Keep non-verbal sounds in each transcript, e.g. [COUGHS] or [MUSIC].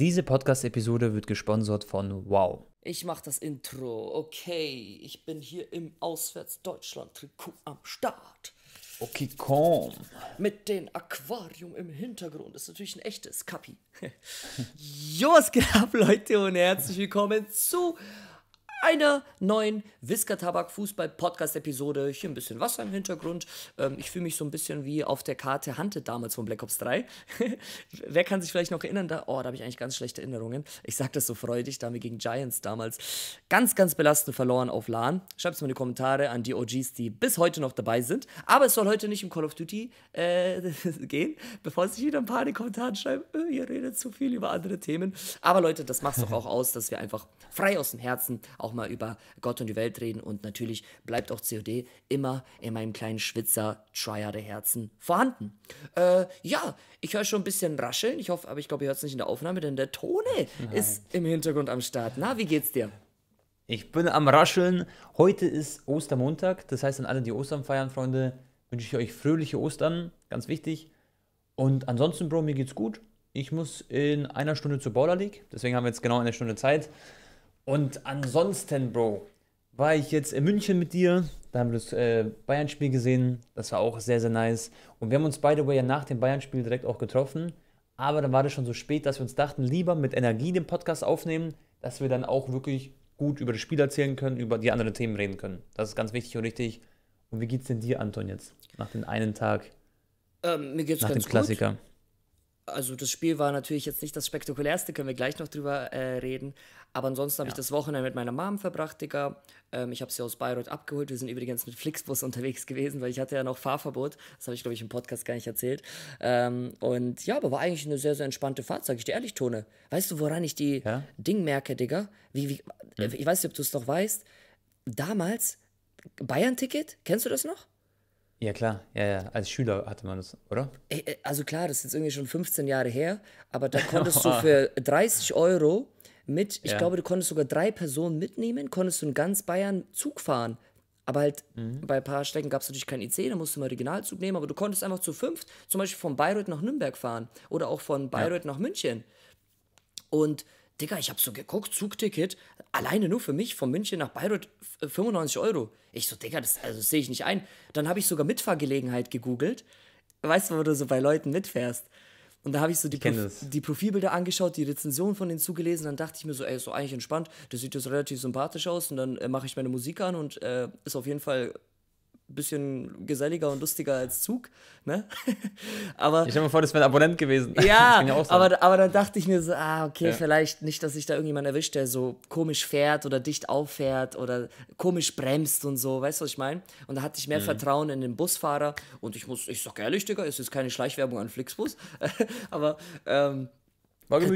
Diese Podcast-Episode wird gesponsert von Wow. Ich mach das Intro. Okay, ich bin hier im Auswärts-Deutschland-Trikot am Start. Okay, komm. Mit dem Aquarium im Hintergrund. Das ist natürlich ein echtes Kapi. [LAUGHS] jo, was geht ab, Leute, und herzlich willkommen zu einer neuen Whisker Tabak Fußball Podcast Episode. Hier ein bisschen Wasser im Hintergrund. Ähm, ich fühle mich so ein bisschen wie auf der Karte Hunted damals von Black Ops 3. [LAUGHS] Wer kann sich vielleicht noch erinnern? Da, oh, da habe ich eigentlich ganz schlechte Erinnerungen. Ich sage das so freudig, da haben wir gegen Giants damals ganz, ganz belastend verloren auf LAN. Schreibt es mal in die Kommentare an die OGs, die bis heute noch dabei sind. Aber es soll heute nicht um Call of Duty äh, [LAUGHS] gehen, bevor sich wieder ein paar in die Kommentare schreiben, äh, ihr redet zu viel über andere Themen. Aber Leute, das macht es doch [LAUGHS] auch aus, dass wir einfach frei aus dem Herzen auch auch mal über Gott und die Welt reden und natürlich bleibt auch COD immer in meinem kleinen Schwitzer Trier der Herzen vorhanden. Äh, ja, ich höre schon ein bisschen rascheln. Ich hoffe, aber ich glaube, ihr hört es nicht in der Aufnahme, denn der Tone Nein. ist im Hintergrund am Start. Na, wie geht's dir? Ich bin am Rascheln. Heute ist Ostermontag. Das heißt, an alle, die Ostern feiern, Freunde, wünsche ich euch fröhliche Ostern. Ganz wichtig. Und ansonsten, Bro, mir geht's gut. Ich muss in einer Stunde zur Baller League. Deswegen haben wir jetzt genau eine Stunde Zeit. Und ansonsten, Bro, war ich jetzt in München mit dir. Da haben wir das äh, Bayern-Spiel gesehen. Das war auch sehr, sehr nice. Und wir haben uns, by the way, ja nach dem Bayern-Spiel direkt auch getroffen. Aber dann war das schon so spät, dass wir uns dachten, lieber mit Energie den Podcast aufnehmen, dass wir dann auch wirklich gut über das Spiel erzählen können, über die anderen Themen reden können. Das ist ganz wichtig und richtig. Und wie geht's denn dir, Anton, jetzt? Nach dem einen Tag? Ähm, mir geht's nach ganz dem Klassiker. Gut also das Spiel war natürlich jetzt nicht das spektakulärste, können wir gleich noch drüber äh, reden. Aber ansonsten habe ja. ich das Wochenende mit meiner Mom verbracht, Digga. Ähm, ich habe sie aus Bayreuth abgeholt. Wir sind übrigens mit Flixbus [LAUGHS] unterwegs gewesen, weil ich hatte ja noch Fahrverbot. Das habe ich, glaube ich, im Podcast gar nicht erzählt. Ähm, und ja, aber war eigentlich eine sehr, sehr entspannte Fahrt, sage ich dir ehrlich, Tone. Weißt du, woran ich die ja? Ding merke, Digga? Wie, wie, hm. Ich weiß nicht, ob du es noch weißt. Damals, Bayern-Ticket, kennst du das noch? Ja, klar. Ja, ja. Als Schüler hatte man das, oder? Also klar, das ist jetzt irgendwie schon 15 Jahre her, aber da [LAUGHS] konntest du für 30 Euro mit, ich ja. glaube, du konntest sogar drei Personen mitnehmen, konntest du in ganz Bayern Zug fahren. Aber halt mhm. bei ein paar Strecken gab es natürlich kein IC, da musst du mal Regionalzug nehmen, aber du konntest einfach zu fünf zum Beispiel von Bayreuth nach Nürnberg fahren oder auch von Bayreuth ja. nach München. Und Digga, ich hab so geguckt, Zugticket, alleine nur für mich von München nach Bayreuth 95 Euro. Ich so, Digga, das, also, das sehe ich nicht ein. Dann habe ich sogar Mitfahrgelegenheit gegoogelt. Weißt du, wo du so bei Leuten mitfährst? Und da habe ich so die, ich Prof die Profilbilder angeschaut, die Rezension von denen zugelesen. Dann dachte ich mir so, ey, ist so eigentlich entspannt. Das sieht jetzt relativ sympathisch aus. Und dann äh, mache ich meine Musik an und äh, ist auf jeden Fall bisschen geselliger und lustiger als Zug. Ne? [LAUGHS] aber, ich habe mir vor, das wäre ein Abonnent gewesen. Ja, ja aber, aber dann dachte ich mir so, ah, okay, ja. vielleicht nicht, dass ich da irgendjemand erwischt, der so komisch fährt oder dicht auffährt oder komisch bremst und so, weißt du, was ich meine? Und da hatte ich mehr mhm. Vertrauen in den Busfahrer und ich muss, ich sag ehrlich, Digga, es ist keine Schleichwerbung an Flixbus, [LAUGHS] aber ähm,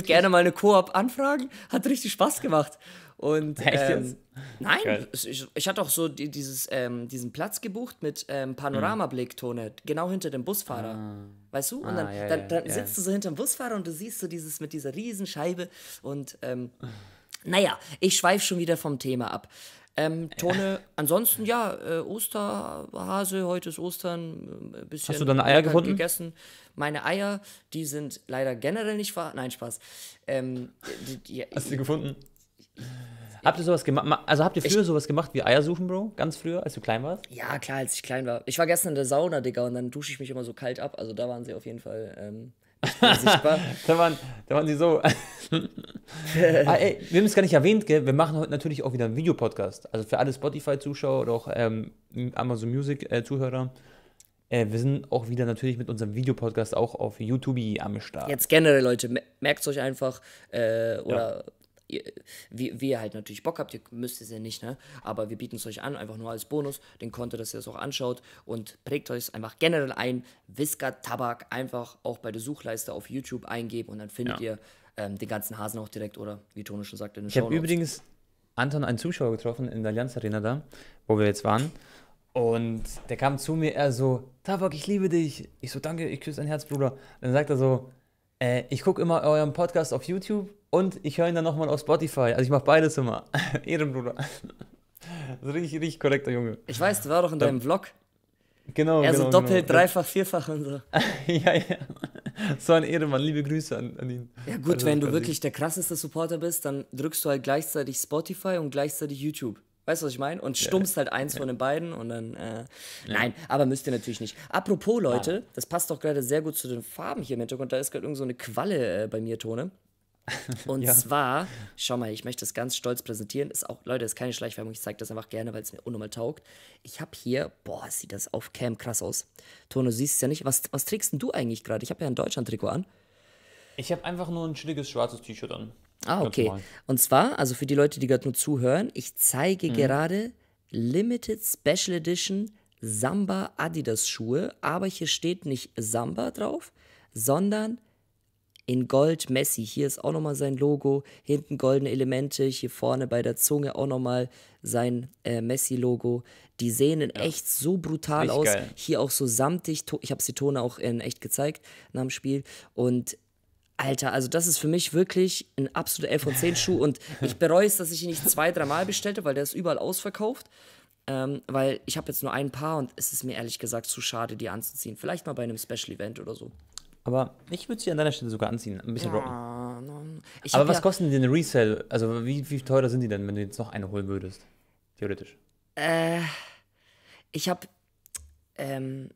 gerne mal eine Koop anfragen, hat richtig Spaß gemacht. Und, Echt ähm, jetzt? Nein, ich, ich hatte auch so die, dieses, ähm, diesen Platz gebucht mit ähm, Tone, mhm. genau hinter dem Busfahrer. Ah. Weißt du? Und ah, dann, ja, dann, dann ja. sitzt du so hinter dem Busfahrer und du siehst so dieses mit dieser Riesenscheibe. Und ähm, naja, ich schweife schon wieder vom Thema ab. Ähm, Tone, ansonsten ja, äh, Osterhase, heute ist Ostern, äh, ein bisschen Hast du deine Eier gefunden? gegessen. Meine Eier, die sind leider generell nicht ver... Nein, Spaß. Ähm, die, die, Hast du die gefunden? Äh, habt ihr sowas gemacht? Also habt ihr früher ich, sowas gemacht wie Eier suchen, Bro? Ganz früher, als du klein warst? Ja, klar, als ich klein war. Ich war gestern in der Sauna, Digga, und dann dusche ich mich immer so kalt ab. Also da waren sie auf jeden Fall ähm, sichtbar. [LAUGHS] da, waren, da waren sie so. [LAUGHS] [LAUGHS] ah, ey, wir haben es gar nicht erwähnt, gell? Wir machen heute natürlich auch wieder einen Videopodcast. Also für alle Spotify-Zuschauer oder auch ähm, Amazon Music-Zuhörer. Äh, wir sind auch wieder natürlich mit unserem Videopodcast auch auf YouTube am Start. Jetzt generell, Leute, merkt es euch einfach äh, oder ja ihr, wie, wie ihr halt natürlich Bock habt, ihr müsst es ja nicht, ne? aber wir bieten es euch an, einfach nur als Bonus, den Konto, dass ihr es das auch anschaut und prägt euch einfach generell ein, Whisker Tabak einfach auch bei der Suchleiste auf YouTube eingeben und dann findet ja. ihr ähm, den ganzen Hasen auch direkt oder wie Tone schon sagte, in den Ich habe übrigens Anton einen Zuschauer getroffen in der Allianz Arena da, wo wir jetzt waren. Und der kam zu mir, er so, Tabak, ich liebe dich. Ich so, danke, ich küsse dein Herz, Bruder. Dann sagt er so, äh, ich gucke immer euren Podcast auf YouTube und ich höre ihn dann nochmal auf Spotify. Also ich mache beides immer. [LAUGHS] Ehrenbruder. Also richtig, richtig korrekter Junge. Ich weiß, du war doch in deinem ja. Vlog. Genau, Er genau, so doppelt, genau. dreifach, vierfach und so. [LAUGHS] ja, ja. So ein Ehrenmann. Liebe Grüße an, an ihn. Ja gut, also, wenn du wirklich der krasseste Supporter bist, dann drückst du halt gleichzeitig Spotify und gleichzeitig YouTube. Weißt du, was ich meine? Und stummst ja, halt eins ja. von den beiden und dann. Äh, ja. Nein, aber müsst ihr natürlich nicht. Apropos, Leute, ah. das passt doch gerade sehr gut zu den Farben hier im Hintergrund. Da ist gerade irgend so eine Qualle äh, bei mir, Tone. [LAUGHS] Und zwar, schau mal, ich möchte das ganz stolz präsentieren. Ist auch, Leute, ist keine Schleichwerbung, ich zeige das einfach gerne, weil es mir unnormal taugt. Ich habe hier, boah, sieht das auf Cam krass aus. Tone, du siehst es ja nicht. Was, was trägst denn du eigentlich gerade? Ich habe ja ein Deutschland-Trikot an. Ich habe einfach nur ein chilliges schwarzes T-Shirt an. Ah, okay. Und zwar, also für die Leute, die gerade nur zuhören, ich zeige mhm. gerade Limited Special Edition Samba Adidas Schuhe, aber hier steht nicht Samba drauf, sondern in Gold Messi. Hier ist auch nochmal sein Logo, hinten goldene Elemente, hier vorne bei der Zunge auch nochmal sein äh, Messi-Logo. Die sehen in ja. echt so brutal Richtig aus. Geil. Hier auch so samtig. Ich habe Sitone auch in echt gezeigt nach dem Spiel. Und Alter, also das ist für mich wirklich ein absoluter 11 von 10 Schuh und [LAUGHS] ich bereue es, dass ich ihn nicht zwei, dreimal bestellte, weil der ist überall ausverkauft. Ähm, weil ich habe jetzt nur ein Paar und es ist mir ehrlich gesagt zu schade, die anzuziehen. Vielleicht mal bei einem Special Event oder so. Aber ich würde sie an deiner Stelle sogar anziehen. Ein bisschen ja, rocken. No, Aber was ja kosten denn Resell? Also wie, wie teurer sind die denn, wenn du jetzt noch eine holen würdest? Theoretisch. Äh, ich habe ähm,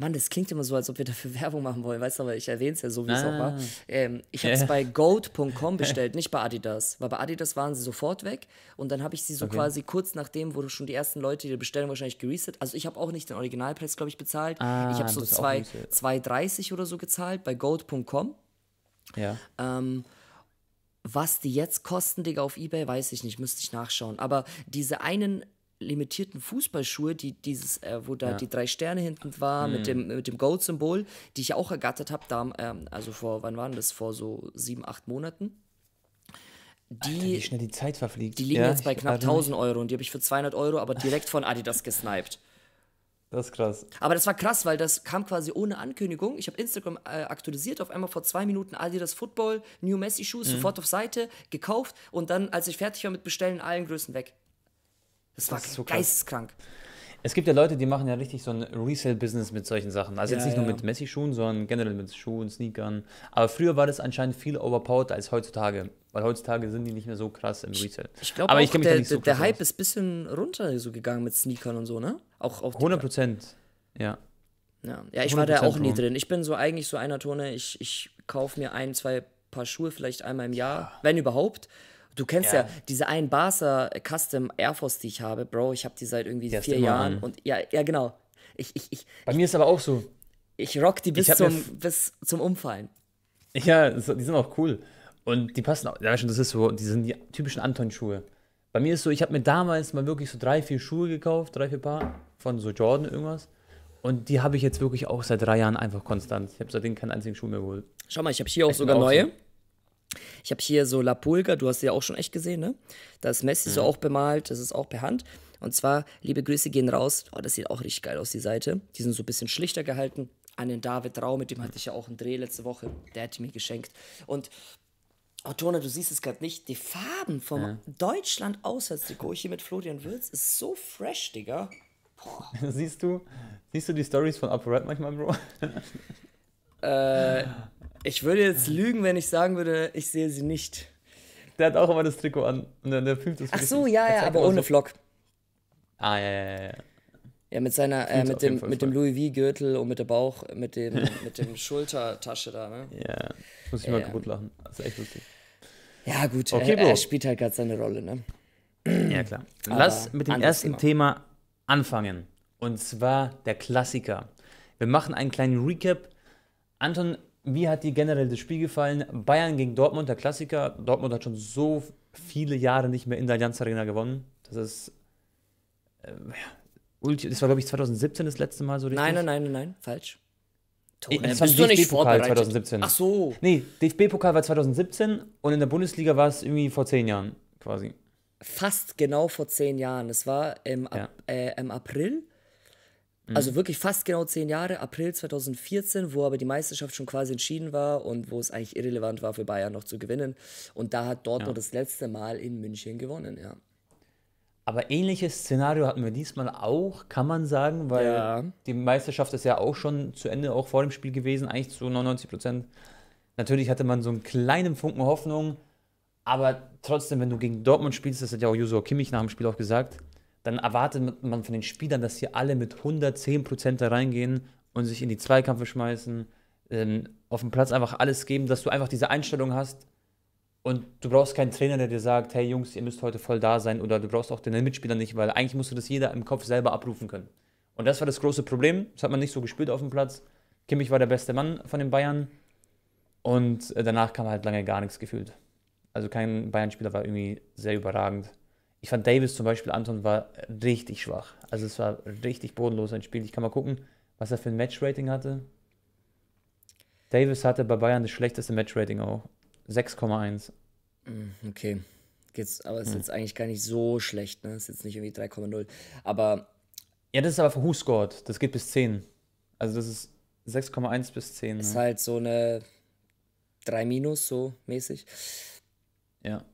Mann, das klingt immer so, als ob wir dafür [LAUGHS] Werbung machen wollen, weißt du, aber ich erwähne es ja so, wie es ah. auch war. Ah. Ähm, ich habe es yeah. bei goat.com [LAUGHS] bestellt, nicht bei Adidas. Weil bei Adidas waren sie sofort weg und dann habe ich sie so okay. quasi kurz nachdem, wo schon die ersten Leute die Bestellung wahrscheinlich gereset. Also ich habe auch nicht den Originalpreis, glaube ich, bezahlt. Ah, ich habe so 2,30 oder so gezahlt bei goat.com. Ja. Ähm, was die jetzt kosten, Digga, auf Ebay, weiß ich nicht, müsste ich nachschauen. Aber diese einen limitierten Fußballschuhe, die dieses, äh, wo da ja. die drei Sterne hinten war, mhm. mit hm. dem, mit dem Gold-Symbol, die ich auch ergattert habe, ähm, also vor, wann waren das? Vor so sieben, acht Monaten. Die, Alter, wie schnell die Zeit verfliegt. Die liegen ja, jetzt bei knapp 1000 Euro und die habe ich für 200 Euro, aber direkt von Adidas gesniped. Das ist krass. Aber das war krass, weil das kam quasi ohne Ankündigung. Ich habe Instagram äh, aktualisiert, auf einmal vor zwei Minuten Adidas Football, New Messi Shoes, mhm. sofort auf Seite, gekauft und dann, als ich fertig war mit Bestellen, allen Größen weg. Das war das so geisteskrank. Es gibt ja Leute, die machen ja richtig so ein Resale-Business mit solchen Sachen. Also ja, jetzt nicht ja. nur mit Messi-Schuhen, sondern generell mit Schuhen, Sneakern. Aber früher war das anscheinend viel overpowered als heutzutage. Weil heutzutage sind die nicht mehr so krass im Resale. Ich, glaube auch, ich der, der, so der Hype aus. ist ein bisschen runter so gegangen mit Sneakern und so, ne? Auch, auch 100 Prozent, ja. ja. Ja, ich war da auch nie drin. Ich bin so eigentlich so einer Tone, ich, ich kaufe mir ein, zwei Paar Schuhe vielleicht einmal im Jahr, wenn überhaupt. Du kennst ja, ja diese einen Barca Custom Air Force, die ich habe, Bro. Ich habe die seit irgendwie die vier Jahren. Und ja, ja, genau. Ich, ich, ich, Bei mir ist aber auch so. Ich rock die bis, zum, bis zum Umfallen. Ja, die sind auch cool. Und die passen auch. Ja, schon, das ist so, die sind die typischen Anton-Schuhe. Bei mir ist so, ich habe mir damals mal wirklich so drei, vier Schuhe gekauft, drei, vier Paar von so Jordan irgendwas. Und die habe ich jetzt wirklich auch seit drei Jahren einfach konstant. Ich habe seitdem keinen einzigen Schuh mehr geholt. Schau mal, ich habe hier auch ich sogar auch neue. So ich habe hier so La Pulga, du hast sie ja auch schon echt gesehen, ne? Da ist Messi mhm. so auch bemalt, das ist auch per Hand. Und zwar, liebe Grüße gehen raus. Oh, das sieht auch richtig geil aus, die Seite. Die sind so ein bisschen schlichter gehalten. An den David Rau, mit dem hatte ich ja auch einen Dreh letzte Woche. Der hat die mir geschenkt. Und Oh, du siehst es gerade nicht. Die Farben vom ja. Deutschland Auswärtstrikot hier mit Florian Würz ist so fresh, Digga. Boah. [LAUGHS] Siehst du, siehst du die Stories von Upper Red manchmal, Bro? äh, ich würde jetzt lügen, wenn ich sagen würde, ich sehe sie nicht. Der hat auch immer das Trikot an. Der, der fühlt das Ach so, ja, ja, aber ohne so. Flock. Ah, ja, ja, ja. Ja, mit seiner, äh, mit dem, mit dem Louis V-Gürtel und mit der Bauch, mit dem, [LAUGHS] mit dem Schultertasche da, ne? Ja, muss ich mal ja. gut lachen. Das ist echt lustig. Ja, gut, okay, er, er spielt halt gerade seine Rolle, ne? Ja, klar. [CLEARS THROAT] Aber Lass mit dem ersten genau. Thema anfangen. Und zwar der Klassiker. Wir machen einen kleinen Recap. Anton wie hat dir generell das Spiel gefallen? Bayern gegen Dortmund, der Klassiker. Dortmund hat schon so viele Jahre nicht mehr in der Allianz Arena gewonnen. Das ist. Äh, das war, glaube ich, 2017 das letzte Mal so richtig. Nein, nein, nein, nein, nein. falsch. Tone, das bist war du nicht Pokal 2017. Ach so. Nee, DFB-Pokal war 2017 und in der Bundesliga war es irgendwie vor zehn Jahren quasi. Fast genau vor zehn Jahren. Es war im, ja. äh, im April also mhm. wirklich fast genau zehn Jahre, April 2014, wo aber die Meisterschaft schon quasi entschieden war und wo es eigentlich irrelevant war für Bayern noch zu gewinnen. Und da hat Dortmund ja. das letzte Mal in München gewonnen, ja. Aber ähnliches Szenario hatten wir diesmal auch, kann man sagen, weil ja. die Meisterschaft ist ja auch schon zu Ende, auch vor dem Spiel gewesen, eigentlich zu 99 Prozent. Natürlich hatte man so einen kleinen Funken Hoffnung, aber trotzdem, wenn du gegen Dortmund spielst, das hat ja auch Josua Kimmich nach dem Spiel auch gesagt, dann erwartet man von den Spielern, dass hier alle mit 110% da reingehen und sich in die Zweikampfe schmeißen, ähm, auf dem Platz einfach alles geben, dass du einfach diese Einstellung hast und du brauchst keinen Trainer, der dir sagt, hey Jungs, ihr müsst heute voll da sein oder du brauchst auch den Mitspieler nicht, weil eigentlich musst du das jeder im Kopf selber abrufen können. Und das war das große Problem, das hat man nicht so gespielt auf dem Platz. Kimmich war der beste Mann von den Bayern und äh, danach kam halt lange gar nichts gefühlt. Also kein Bayern-Spieler war irgendwie sehr überragend. Ich fand Davis zum Beispiel, Anton, war richtig schwach. Also es war richtig bodenlos ein Spiel. Ich kann mal gucken, was er für ein Matchrating hatte. Davis hatte bei Bayern das schlechteste Matchrating auch. 6,1. Mm, okay. Geht's, aber ist hm. jetzt eigentlich gar nicht so schlecht, ne? Ist jetzt nicht irgendwie 3,0. Aber. Ja, das ist aber für Who scored. Das geht bis 10. Also das ist 6,1 bis 10. Ist ne? halt so eine 3 minus, so mäßig. Ja.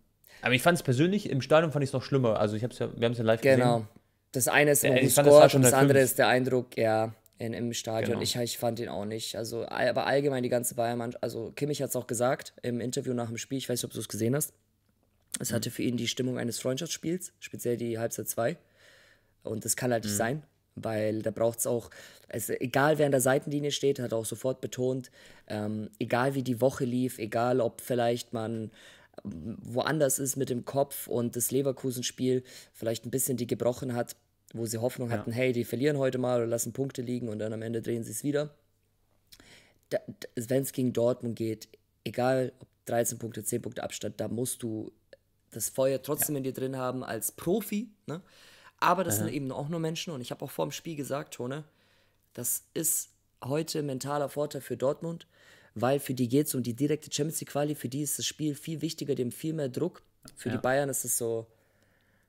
Aber ich fand es persönlich, im Stadion fand ich es noch schlimmer. Also ich hab's ja, wir haben es ja live genau. gesehen. Genau. Das eine ist immer ja, gescored und das andere ist der Eindruck, ja, in, im Stadion. Genau. Ich, ich fand ihn auch nicht. Also, aber allgemein die ganze Bayern, also Kimmich hat es auch gesagt im Interview nach dem Spiel, ich weiß nicht, ob du es gesehen hast. Es hm. hatte für ihn die Stimmung eines Freundschaftsspiels, speziell die Halbzeit 2. Und das kann halt mhm. nicht hm. sein, weil da braucht es auch, es, egal wer an der Seitenlinie steht, hat er auch sofort betont, ähm, egal wie die Woche lief, egal ob vielleicht man woanders ist mit dem Kopf und das Leverkusen-Spiel vielleicht ein bisschen die gebrochen hat, wo sie Hoffnung hatten, ja. hey, die verlieren heute mal oder lassen Punkte liegen und dann am Ende drehen sie es wieder. Wenn es gegen Dortmund geht, egal ob 13 Punkte, 10 Punkte Abstand, da musst du das Feuer trotzdem ja. in dir drin haben als Profi. Ne? Aber das ja. sind eben auch nur Menschen und ich habe auch vor dem Spiel gesagt, Tone, das ist heute mentaler Vorteil für Dortmund weil für die geht es um die direkte Champions League Quali, für die ist das Spiel viel wichtiger, dem viel mehr Druck. Für ja. die Bayern ist es so,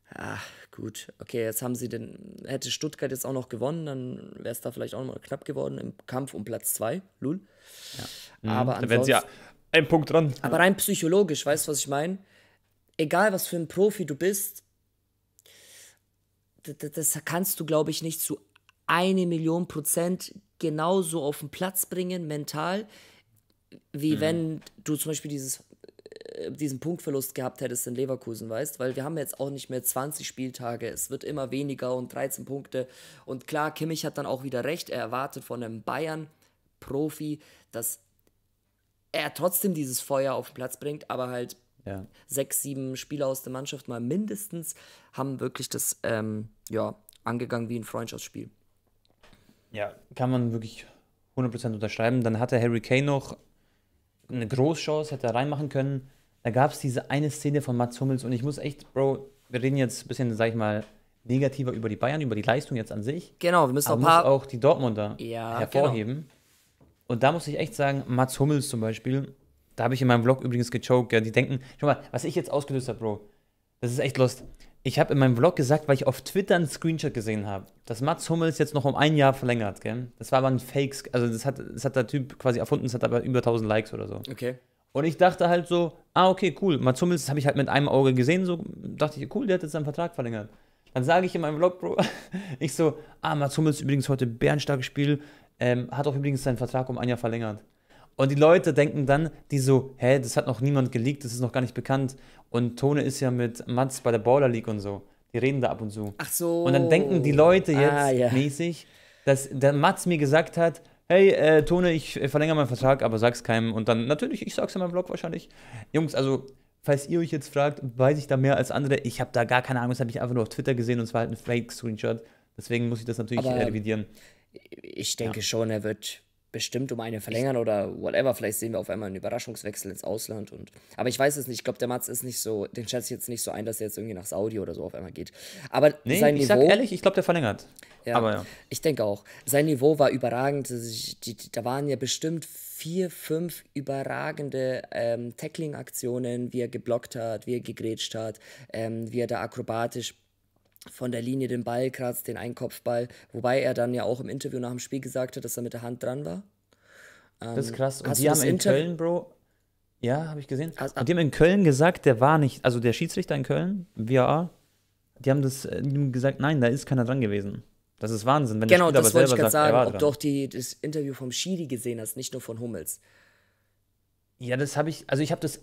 ach gut, okay, jetzt haben sie den, hätte Stuttgart jetzt auch noch gewonnen, dann wäre es da vielleicht auch noch mal knapp geworden im Kampf um Platz 2, Lul. Ja. Aber mhm, ansonsten, ja ein Punkt dran. Aber rein psychologisch, weißt du, was ich meine? Egal, was für ein Profi du bist, das kannst du, glaube ich, nicht zu eine Million Prozent genauso auf den Platz bringen, mental, wie mhm. wenn du zum Beispiel dieses, äh, diesen Punktverlust gehabt hättest in Leverkusen, weißt, weil wir haben jetzt auch nicht mehr 20 Spieltage, es wird immer weniger und 13 Punkte und klar, Kimmich hat dann auch wieder recht, er erwartet von einem Bayern Profi, dass er trotzdem dieses Feuer auf den Platz bringt, aber halt ja. sechs, sieben Spieler aus der Mannschaft mal mindestens haben wirklich das ähm, ja, angegangen wie ein Freundschaftsspiel. Ja, kann man wirklich 100% unterschreiben. Dann hatte Harry Kane noch eine Großchance hätte er reinmachen können. Da gab es diese eine Szene von Mats Hummels und ich muss echt, Bro, wir reden jetzt ein bisschen, sag ich mal, negativer über die Bayern, über die Leistung jetzt an sich. Genau, wir müssen aber ein paar... auch die Dortmunder ja, hervorheben. Genau. Und da muss ich echt sagen, Mats Hummels zum Beispiel, da habe ich in meinem Vlog übrigens gechoked, ja, die denken, schau mal, was ich jetzt ausgelöst habe, Bro, das ist echt lost. Ich habe in meinem Vlog gesagt, weil ich auf Twitter einen Screenshot gesehen habe, dass Mats Hummels jetzt noch um ein Jahr verlängert, gell? Das war aber ein Fake, also das hat, das hat der Typ quasi erfunden, das hat aber über 1000 Likes oder so. Okay. Und ich dachte halt so, ah, okay, cool, Mats Hummels, das habe ich halt mit einem Auge gesehen, so dachte ich, cool, der hat jetzt seinen Vertrag verlängert. Dann sage ich in meinem Vlog, Bro, [LAUGHS] ich so, ah, Mats Hummels übrigens heute bärenstarkes Spiel, ähm, hat auch übrigens seinen Vertrag um ein Jahr verlängert. Und die Leute denken dann, die so, hä, das hat noch niemand geleakt, das ist noch gar nicht bekannt. Und Tone ist ja mit Mats bei der Baller League und so. Die reden da ab und zu. Ach so. Und dann denken die Leute ah, jetzt ah, yeah. mäßig, dass der Mats mir gesagt hat, hey, äh, Tone, ich äh, verlängere meinen Vertrag, aber sag's keinem. Und dann, natürlich, ich sag's in meinem Blog wahrscheinlich. Jungs, also, falls ihr euch jetzt fragt, weiß ich da mehr als andere, ich habe da gar keine Ahnung, das habe ich einfach nur auf Twitter gesehen und es war halt ein Fake-Screenshot. Deswegen muss ich das natürlich aber revidieren. Ich denke ja. schon, er wird bestimmt um eine verlängern oder whatever. Vielleicht sehen wir auf einmal einen Überraschungswechsel ins Ausland. Und, aber ich weiß es nicht. Ich glaube, der Mats ist nicht so, den schätze ich jetzt nicht so ein, dass er jetzt irgendwie nach Saudi oder so auf einmal geht. Aber nee, sein ich Niveau. Ich sag ehrlich, ich glaube, der verlängert. Ja, aber ja. Ich denke auch. Sein Niveau war überragend. Die, die, da waren ja bestimmt vier, fünf überragende ähm, Tackling-Aktionen, wie er geblockt hat, wie er gegrätscht hat, ähm, wie er da akrobatisch von der Linie den Ball kratzt, den Einkopfball, wobei er dann ja auch im Interview nach dem Spiel gesagt hat, dass er mit der Hand dran war. Ähm, das ist ähm, krass. Und die haben in Inter Köln, Bro, ja, habe ich gesehen. Hast, die haben in Köln gesagt, der war nicht, also der Schiedsrichter in Köln, VAR, die haben das äh, die gesagt, nein, da ist keiner dran gewesen. Das ist Wahnsinn, wenn genau, der Spieler das wollte ich gerade sagen, ob du auch die, das Interview vom Schiri gesehen hast, nicht nur von Hummels. Ja, das habe ich, also ich habe das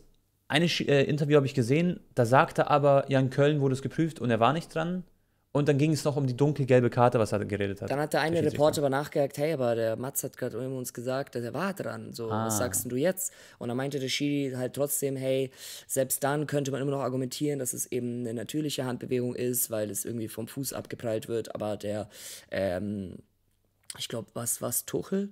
eine äh, Interview habe ich gesehen, da sagte aber, ja, in Köln wurde es geprüft und er war nicht dran. Und dann ging es noch um die dunkelgelbe Karte, was er geredet hat. Dann hat der eine Reporter aber nachgehakt, hey, aber der Matz hat gerade uns gesagt, er war dran. So, ah. was sagst du jetzt? Und dann meinte der Schiri halt trotzdem, hey, selbst dann könnte man immer noch argumentieren, dass es eben eine natürliche Handbewegung ist, weil es irgendwie vom Fuß abgeprallt wird. Aber der, ähm, ich glaube, was was Tuchel?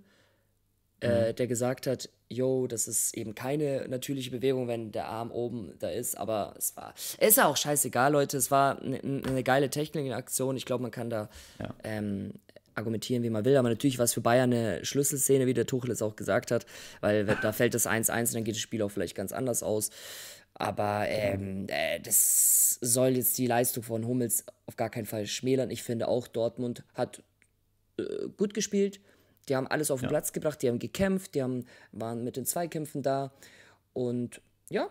Äh, mhm. der gesagt hat, yo, das ist eben keine natürliche Bewegung, wenn der Arm oben da ist, aber es war, ist ja auch scheißegal, Leute, es war eine ne geile Technik-Aktion, ich glaube, man kann da ja. ähm, argumentieren, wie man will, aber natürlich war es für Bayern eine Schlüsselszene, wie der Tuchel es auch gesagt hat, weil da fällt das 1-1 dann geht das Spiel auch vielleicht ganz anders aus. Aber ähm, äh, das soll jetzt die Leistung von Hummels auf gar keinen Fall schmälern. Ich finde auch, Dortmund hat äh, gut gespielt, die haben alles auf den ja. Platz gebracht, die haben gekämpft, die haben, waren mit den Zweikämpfen da. Und ja,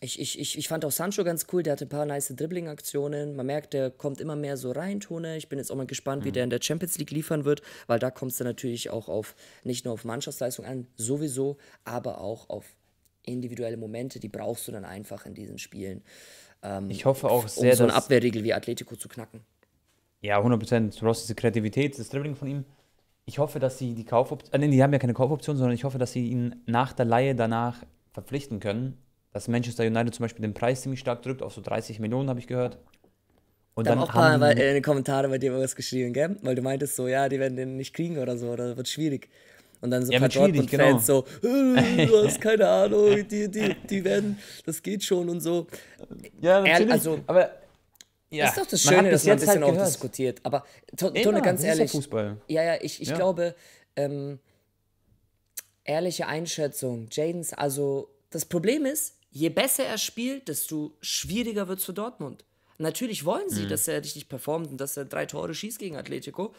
ich, ich, ich, ich fand auch Sancho ganz cool, der hatte ein paar nice Dribbling-Aktionen. Man merkt, der kommt immer mehr so rein, Tone. Ich bin jetzt auch mal gespannt, mhm. wie der in der Champions League liefern wird, weil da kommt es dann natürlich auch auf nicht nur auf Mannschaftsleistung an, sowieso, aber auch auf individuelle Momente, die brauchst du dann einfach in diesen Spielen. Ähm, ich hoffe auch sehr, um so eine Abwehrregel wie Atletico zu knacken. Ja, 100 Prozent. Du diese Kreativität, das Dribbling von ihm ich hoffe, dass sie die Kaufoption, äh, nein, die haben ja keine Kaufoption, sondern ich hoffe, dass sie ihn nach der Laie danach verpflichten können. Dass Manchester United zum Beispiel den Preis ziemlich stark drückt, auf so 30 Millionen habe ich gehört. Und da dann haben auch haben paar äh, in den Kommentaren bei dir irgendwas geschrieben, gell? Weil du meintest so, ja, die werden den nicht kriegen oder so, oder wird schwierig. Und dann so ja, ein paar Dortmund-Fans genau. so, äh, du hast [LAUGHS] keine Ahnung, die, die, die werden, das geht schon und so. Ja, natürlich, also, aber ja. Ist doch das Schöne, man dass man ein halt bisschen halt auch diskutiert. Aber Tone, ganz ehrlich. Ja, ja, ja, ich, ich ja. glaube, ähm, ehrliche Einschätzung. Jadens, also das Problem ist, je besser er spielt, desto schwieriger wird es für Dortmund. Natürlich wollen sie, mhm. dass er richtig performt und dass er drei Tore schießt gegen Atletico.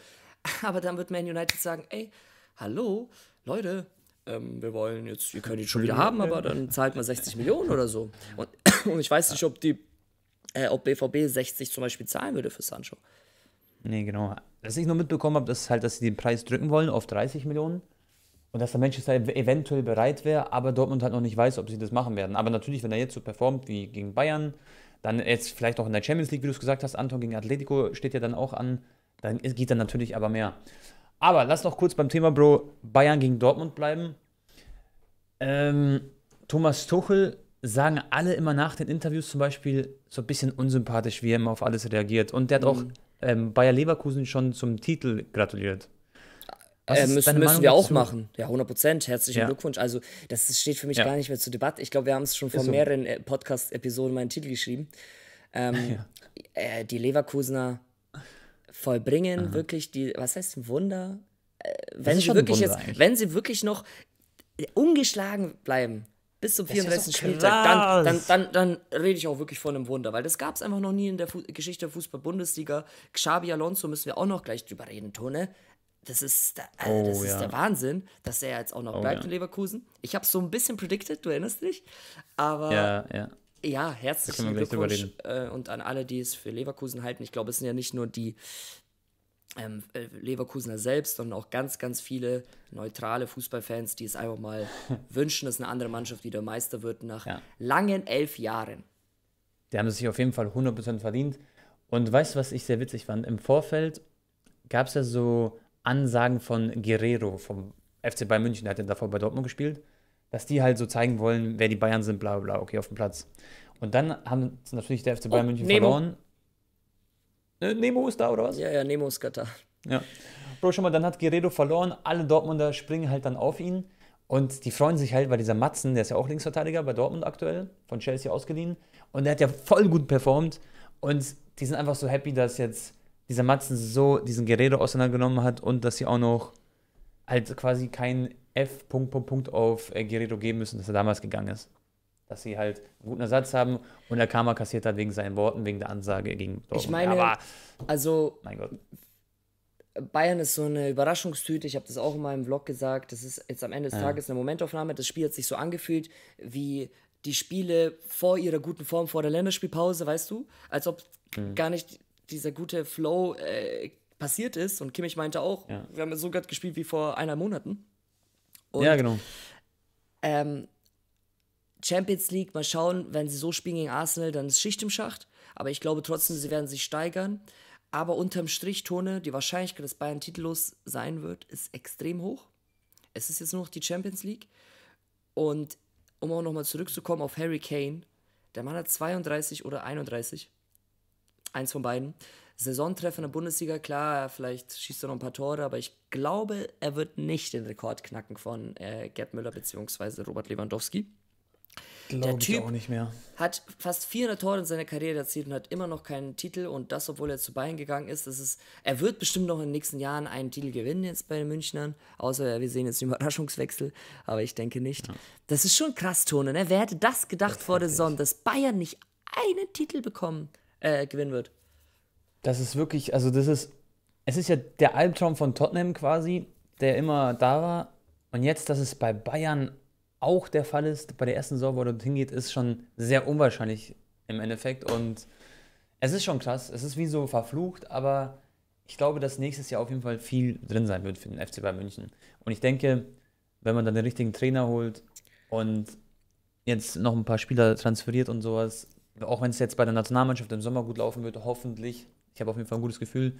[LAUGHS] Aber dann wird Man United sagen, ey, hallo, Leute, ähm, wir wollen jetzt, wir können ihn schon wieder haben, aber dann zahlt man 60 Millionen oder so. Und, [COUGHS] und ich weiß nicht, ob die äh, ob BVB 60 zum Beispiel zahlen würde für Sancho. Nee, genau. Was ich nur mitbekommen habe, ist halt, dass sie den Preis drücken wollen auf 30 Millionen und dass der Manchester halt eventuell bereit wäre, aber Dortmund halt noch nicht weiß, ob sie das machen werden. Aber natürlich, wenn er jetzt so performt wie gegen Bayern, dann jetzt vielleicht auch in der Champions League, wie du es gesagt hast, Anton gegen Atletico steht ja dann auch an, dann geht dann natürlich aber mehr. Aber lass noch kurz beim Thema, Bro, Bayern gegen Dortmund bleiben. Ähm, Thomas Tuchel sagen alle immer nach den Interviews zum Beispiel so ein bisschen unsympathisch, wie er immer auf alles reagiert. Und der hat mhm. auch ähm, Bayer Leverkusen schon zum Titel gratuliert. Äh, müssen, müssen wir auch dazu? machen. Ja, 100 Prozent. Herzlichen ja. Glückwunsch. Also, das steht für mich ja. gar nicht mehr zur Debatte. Ich glaube, wir haben es schon vor so. mehreren äh, Podcast-Episoden meinen Titel geschrieben. Ähm, [LAUGHS] ja. äh, die Leverkusener vollbringen Aha. wirklich die, was heißt ein Wunder? Äh, wenn, sie wirklich jetzt, wenn sie wirklich noch äh, ungeschlagen bleiben, bis zum 34. Spieltag, dann, dann, dann, dann rede ich auch wirklich von einem Wunder, weil das gab es einfach noch nie in der Fu Geschichte der Fußball-Bundesliga. Xabi Alonso müssen wir auch noch gleich drüber reden, Tone. Das ist, der, also oh, das ja. der Wahnsinn, dass er jetzt auch noch oh, bleibt ja. in Leverkusen. Ich habe es so ein bisschen predicted, du erinnerst dich. Aber ja, ja. ja herzlichen Glückwunsch. Äh, und an alle, die es für Leverkusen halten. Ich glaube, es sind ja nicht nur die, ähm, äh, Leverkusener selbst, sondern auch ganz, ganz viele neutrale Fußballfans, die es einfach mal [LAUGHS] wünschen, dass eine andere Mannschaft wieder Meister wird nach ja. langen elf Jahren. Die haben es sich auf jeden Fall 100% verdient. Und weißt du, was ich sehr witzig fand? Im Vorfeld gab es ja so Ansagen von Guerrero vom FC Bayern München, der hat ja davor bei Dortmund gespielt, dass die halt so zeigen wollen, wer die Bayern sind, bla bla, okay, auf dem Platz. Und dann haben natürlich der FC Bayern oh, München Nemo. verloren Ne, Nemo ist da, oder was? Ja, ja, Nemo ist Katar. Ja. Bro, schon mal, dann hat Guerrero verloren, alle Dortmunder springen halt dann auf ihn und die freuen sich halt, weil dieser Matzen, der ist ja auch Linksverteidiger bei Dortmund aktuell, von Chelsea ausgeliehen und der hat ja voll gut performt und die sind einfach so happy, dass jetzt dieser Matzen so diesen Guerrero auseinandergenommen hat und dass sie auch noch halt quasi keinen F. Punkt, Punkt, Punkt auf äh, Guerrero geben müssen, dass er damals gegangen ist dass sie halt einen guten Ersatz haben und der Karma kassiert hat wegen seinen Worten, wegen der Ansage gegen Dortmund. Ich meine, Aber, also mein Gott. Bayern ist so eine Überraschungstüte, ich habe das auch in meinem Vlog gesagt, das ist jetzt am Ende des ja. Tages eine Momentaufnahme, das Spiel hat sich so angefühlt wie die Spiele vor ihrer guten Form, vor der Länderspielpause, weißt du, als ob mhm. gar nicht dieser gute Flow äh, passiert ist und Kimmich meinte auch, ja. wir haben so gut gespielt wie vor einer Monaten. Und, ja, genau. Ähm, Champions League, mal schauen, wenn sie so spielen gegen Arsenal, dann ist Schicht im Schacht. Aber ich glaube trotzdem, sie werden sich steigern. Aber unterm Strich, Tone, die Wahrscheinlichkeit, dass Bayern titellos sein wird, ist extrem hoch. Es ist jetzt nur noch die Champions League. Und um auch nochmal zurückzukommen auf Harry Kane, der Mann hat 32 oder 31, eins von beiden, Saisontreffer in der Bundesliga. Klar, vielleicht schießt er noch ein paar Tore, aber ich glaube, er wird nicht den Rekord knacken von äh, Gerd Müller bzw. Robert Lewandowski. Glaube der Typ auch nicht mehr. Hat fast 400 Tore in seiner Karriere erzielt und hat immer noch keinen Titel und das, obwohl er zu Bayern gegangen ist. Das ist er wird bestimmt noch in den nächsten Jahren einen Titel gewinnen jetzt bei den Münchnern, außer wir sehen jetzt einen Überraschungswechsel, aber ich denke nicht. Ja. Das ist schon krass, Tone. Ne? Wer hätte das gedacht das vor der Sonne, dass Bayern nicht einen Titel bekommen, äh, gewinnen wird? Das ist wirklich, also das ist, es ist ja der Albtraum von Tottenham quasi, der immer da war. Und jetzt, dass es bei Bayern auch der Fall ist, bei der ersten Saison, wo er dorthin geht, ist schon sehr unwahrscheinlich im Endeffekt. Und es ist schon krass. Es ist wie so verflucht, aber ich glaube, dass nächstes Jahr auf jeden Fall viel drin sein wird für den FC Bayern München. Und ich denke, wenn man dann den richtigen Trainer holt und jetzt noch ein paar Spieler transferiert und sowas, auch wenn es jetzt bei der Nationalmannschaft im Sommer gut laufen wird, hoffentlich, ich habe auf jeden Fall ein gutes Gefühl,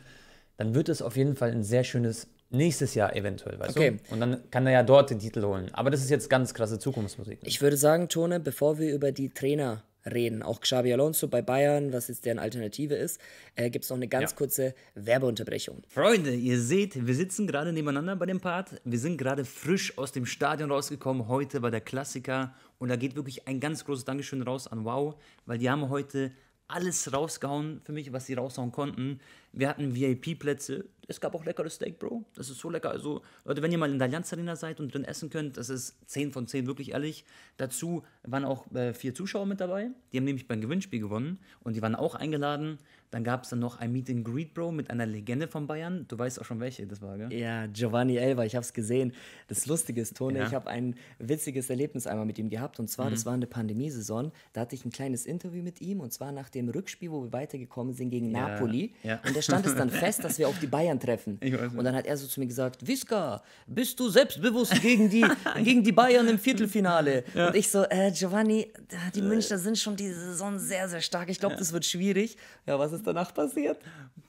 dann wird es auf jeden Fall ein sehr schönes Nächstes Jahr eventuell, weißt okay. du? Und dann kann er ja dort den Titel holen. Aber das ist jetzt ganz krasse Zukunftsmusik. Ne? Ich würde sagen, Tone, bevor wir über die Trainer reden, auch Xabi Alonso bei Bayern, was jetzt deren Alternative ist, äh, gibt es noch eine ganz ja. kurze Werbeunterbrechung. Freunde, ihr seht, wir sitzen gerade nebeneinander bei dem Part. Wir sind gerade frisch aus dem Stadion rausgekommen, heute bei der Klassiker. Und da geht wirklich ein ganz großes Dankeschön raus an Wow, weil die haben heute alles rausgehauen für mich, was sie raushauen konnten. Wir hatten VIP-Plätze es gab auch leckeres Steak, Bro. Das ist so lecker. Also, Leute, wenn ihr mal in der Allianz Arena seid und drin essen könnt, das ist 10 von 10, wirklich ehrlich. Dazu waren auch äh, vier Zuschauer mit dabei. Die haben nämlich beim Gewinnspiel gewonnen und die waren auch eingeladen. Dann gab es dann noch ein Meet and Greet, Bro, mit einer Legende von Bayern. Du weißt auch schon, welche das war, gell? Ja, Giovanni Elber, ich habe es gesehen. Das Lustige ist, Tone, ja. ich habe ein witziges Erlebnis einmal mit ihm gehabt. Und zwar, mhm. das war eine Pandemiesaison. Da hatte ich ein kleines Interview mit ihm. Und zwar nach dem Rückspiel, wo wir weitergekommen sind gegen ja. Napoli. Ja. Und da stand es dann [LAUGHS] fest, dass wir auf die Bayern treffen. Und dann hat er so zu mir gesagt, Wiska, bist du selbstbewusst gegen die, [LAUGHS] gegen die Bayern im Viertelfinale? Und ich so, äh, Giovanni, die Münchner sind schon diese Saison sehr, sehr stark. Ich glaube, das wird schwierig. Ja, was ist ist danach passiert?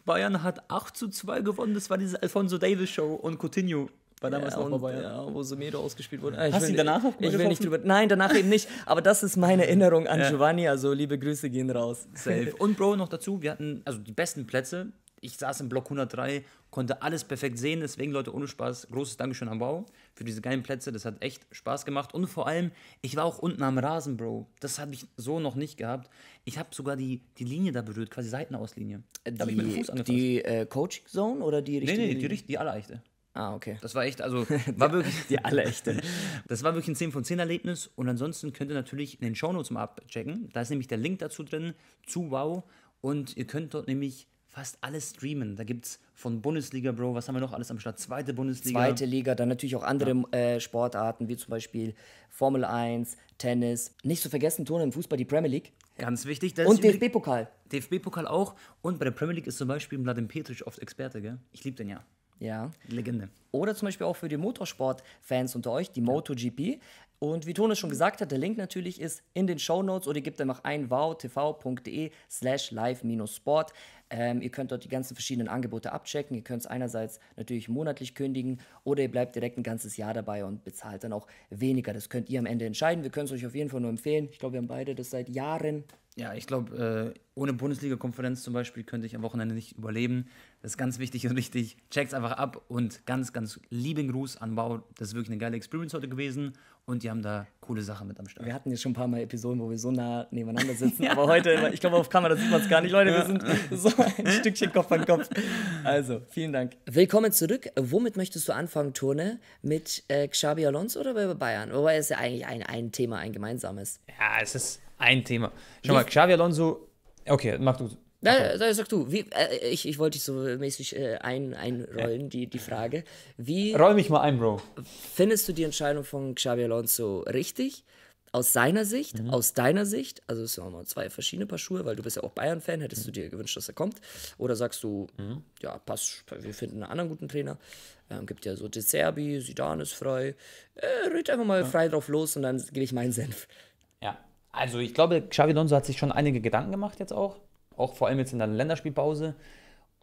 Bayern hat 8 zu 2 gewonnen. Das war diese Alfonso Davis Show und Coutinho war damals ja, noch bei Bayern. Ja, wo Semedo ausgespielt wurde. Ah, Hast du ihn danach noch Ich will nicht drüber. Nein, danach eben nicht. Aber das ist meine Erinnerung an ja. Giovanni. Also liebe Grüße gehen raus. Safe. Und Bro, noch dazu, wir hatten also die besten Plätze. Ich saß im Block 103, konnte alles perfekt sehen. Deswegen, Leute, ohne Spaß, großes Dankeschön an Wow für diese geilen Plätze. Das hat echt Spaß gemacht. Und vor allem, ich war auch unten am Rasen, Bro. Das habe ich so noch nicht gehabt. Ich habe sogar die, die Linie da berührt, quasi Seitenauslinie. da die, habe ich meinen Fuß angefasst. Die äh, Coaching Zone oder die richtige? Nee, nee, die, die, die echte. Ah, okay. Das war echt, also [LAUGHS] war wirklich. die alle echte. [LAUGHS] Das war wirklich ein 10 von 10 Erlebnis. Und ansonsten könnt ihr natürlich in den Shownotes mal abchecken. Da ist nämlich der Link dazu drin, zu Wow. Und ihr könnt dort nämlich fast alles streamen. Da gibt es von Bundesliga, Bro, was haben wir noch alles am Start? Zweite Bundesliga. Zweite Liga, dann natürlich auch andere ja. äh, Sportarten, wie zum Beispiel Formel 1, Tennis. Nicht zu vergessen, Turnen im Fußball, die Premier League. Ganz wichtig. und DFB-Pokal. DFB-Pokal auch. Und bei der Premier League ist zum Beispiel Mladen Petric oft Experte, gell? Ich liebe den ja. Ja. Legende. Oder zum Beispiel auch für die Motorsport-Fans unter euch, die ja. MotoGP. Und wie Tone schon gesagt hat, der Link natürlich ist in den Show Notes oder ihr gebt einfach ein wowtv.de slash live-sport. Ähm, ihr könnt dort die ganzen verschiedenen Angebote abchecken. Ihr könnt es einerseits natürlich monatlich kündigen oder ihr bleibt direkt ein ganzes Jahr dabei und bezahlt dann auch weniger. Das könnt ihr am Ende entscheiden. Wir können es euch auf jeden Fall nur empfehlen. Ich glaube, wir haben beide das seit Jahren ja, ich glaube, äh, ohne Bundesliga-Konferenz zum Beispiel könnte ich am Wochenende nicht überleben. Das ist ganz wichtig und richtig. Checkt's einfach ab und ganz, ganz lieben Gruß an Bau. Das ist wirklich eine geile Experience heute gewesen und die haben da coole Sachen mit am Start. Wir hatten jetzt schon ein paar Mal Episoden, wo wir so nah nebeneinander sitzen, ja. [LAUGHS] aber heute, ich glaube, auf Kamera sieht man es gar nicht. Leute, wir sind so ein Stückchen Kopf an Kopf. Also, vielen Dank. Willkommen zurück. Womit möchtest du anfangen, Turne? Mit äh, Xabi Alonso oder bei Bayern? Wobei es ja eigentlich ein, ein Thema, ein gemeinsames. Ja, es ist ein Thema. Schau mal, Xavi Alonso, okay, mach du. Na, okay. sag du, wie, äh, ich, ich wollte dich so mäßig äh, ein, einrollen, die, die Frage. Wie Roll mich mal ein, Bro. Findest du die Entscheidung von Xavi Alonso richtig? Aus seiner Sicht, mhm. aus deiner Sicht, also es sind auch mal zwei verschiedene Paar Schuhe, weil du bist ja auch Bayern-Fan, hättest du dir gewünscht, dass er kommt? Oder sagst du, mhm. ja, passt, wir finden einen anderen guten Trainer? Ähm, gibt ja so De Serbi, Sidan ist frei, äh, red einfach mal ja. frei drauf los und dann gebe ich meinen Senf. Also ich glaube, Xavi Alonso hat sich schon einige Gedanken gemacht jetzt auch, auch vor allem jetzt in der Länderspielpause.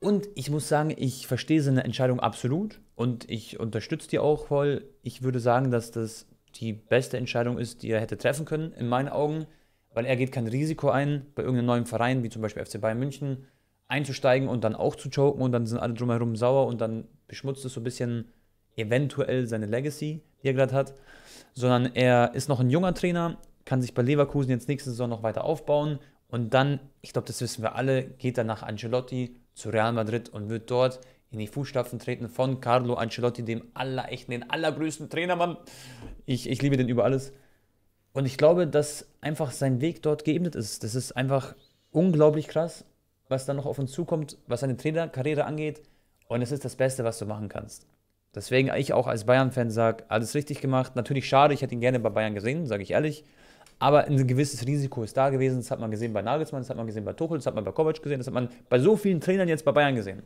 Und ich muss sagen, ich verstehe seine Entscheidung absolut und ich unterstütze die auch voll. Ich würde sagen, dass das die beste Entscheidung ist, die er hätte treffen können, in meinen Augen, weil er geht kein Risiko ein, bei irgendeinem neuen Verein, wie zum Beispiel FC Bayern München, einzusteigen und dann auch zu choken und dann sind alle drumherum sauer und dann beschmutzt es so ein bisschen eventuell seine Legacy, die er gerade hat, sondern er ist noch ein junger Trainer, kann sich bei Leverkusen jetzt nächste Saison noch weiter aufbauen. Und dann, ich glaube, das wissen wir alle, geht er nach Ancelotti zu Real Madrid und wird dort in die Fußstapfen treten von Carlo Ancelotti, dem aller echten, den allergrößten Trainermann. Ich, ich liebe den über alles. Und ich glaube, dass einfach sein Weg dort geebnet ist. Das ist einfach unglaublich krass, was da noch auf uns zukommt, was seine Trainerkarriere angeht. Und es ist das Beste, was du machen kannst. Deswegen ich auch als Bayern-Fan sage, alles richtig gemacht. Natürlich schade, ich hätte ihn gerne bei Bayern gesehen, sage ich ehrlich. Aber ein gewisses Risiko ist da gewesen. Das hat man gesehen bei Nagelsmann, das hat man gesehen bei Tuchel, das hat man bei Kovac gesehen, das hat man bei so vielen Trainern jetzt bei Bayern gesehen.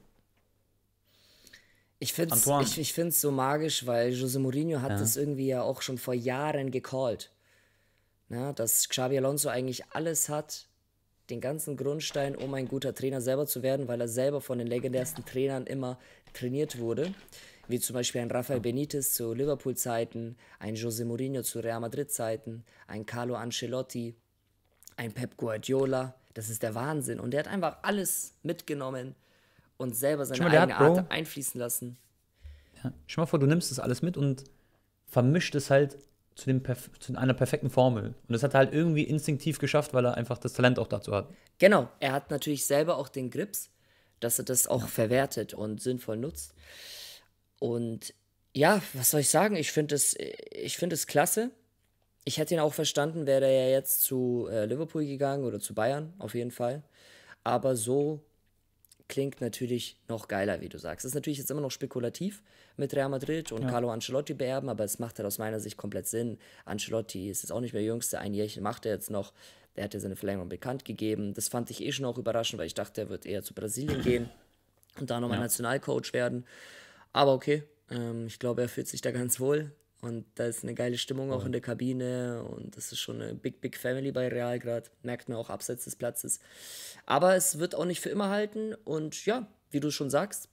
Ich finde es ich, ich so magisch, weil Jose Mourinho hat ja. das irgendwie ja auch schon vor Jahren gecallt. Na, ne? dass Xabi Alonso eigentlich alles hat, den ganzen Grundstein, um ein guter Trainer selber zu werden, weil er selber von den legendärsten Trainern immer trainiert wurde wie zum Beispiel ein Rafael Benitez zu Liverpool-Zeiten, ein Jose Mourinho zu Real Madrid-Zeiten, ein Carlo Ancelotti, ein Pep Guardiola. Das ist der Wahnsinn. Und der hat einfach alles mitgenommen und selber seine eigene hat, Art einfließen lassen. Ja. Stell mal vor, du nimmst das alles mit und vermischt es halt zu, dem zu einer perfekten Formel. Und das hat er halt irgendwie instinktiv geschafft, weil er einfach das Talent auch dazu hat. Genau, er hat natürlich selber auch den Grips, dass er das auch verwertet und sinnvoll nutzt. Und ja, was soll ich sagen? Ich finde es, ich finde es klasse. Ich hätte ihn auch verstanden, wäre er ja jetzt zu äh, Liverpool gegangen oder zu Bayern, auf jeden Fall. Aber so klingt natürlich noch geiler, wie du sagst. Ist natürlich jetzt immer noch spekulativ mit Real Madrid und ja. Carlo Ancelotti beerben, aber es macht halt aus meiner Sicht komplett Sinn. Ancelotti ist jetzt auch nicht mehr Jüngste, ein Jährchen macht er jetzt noch. Der hat ja seine Verlängerung bekannt gegeben. Das fand ich eh schon auch überraschend, weil ich dachte, er wird eher zu Brasilien gehen und da nochmal ja. Nationalcoach werden. Aber okay, ähm, ich glaube, er fühlt sich da ganz wohl. Und da ist eine geile Stimmung auch in der Kabine und das ist schon eine Big, Big Family bei Real gerade. Merkt man auch abseits des Platzes. Aber es wird auch nicht für immer halten und ja, wie du schon sagst,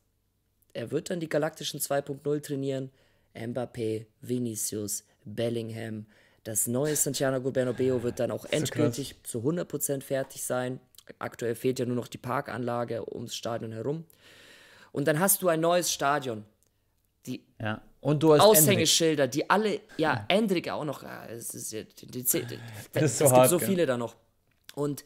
er wird dann die Galaktischen 2.0 trainieren. Mbappé, Vinicius, Bellingham. Das neue Santiago Bernabeo wird dann auch [LAUGHS] endgültig zu 100% fertig sein. Aktuell fehlt ja nur noch die Parkanlage ums Stadion herum. Und dann hast du ein neues Stadion. Die ja. Und du hast Aushängeschilder, Endrick. die alle, ja, Endrik auch noch. Ah, es ist, so gibt so viele da noch. Und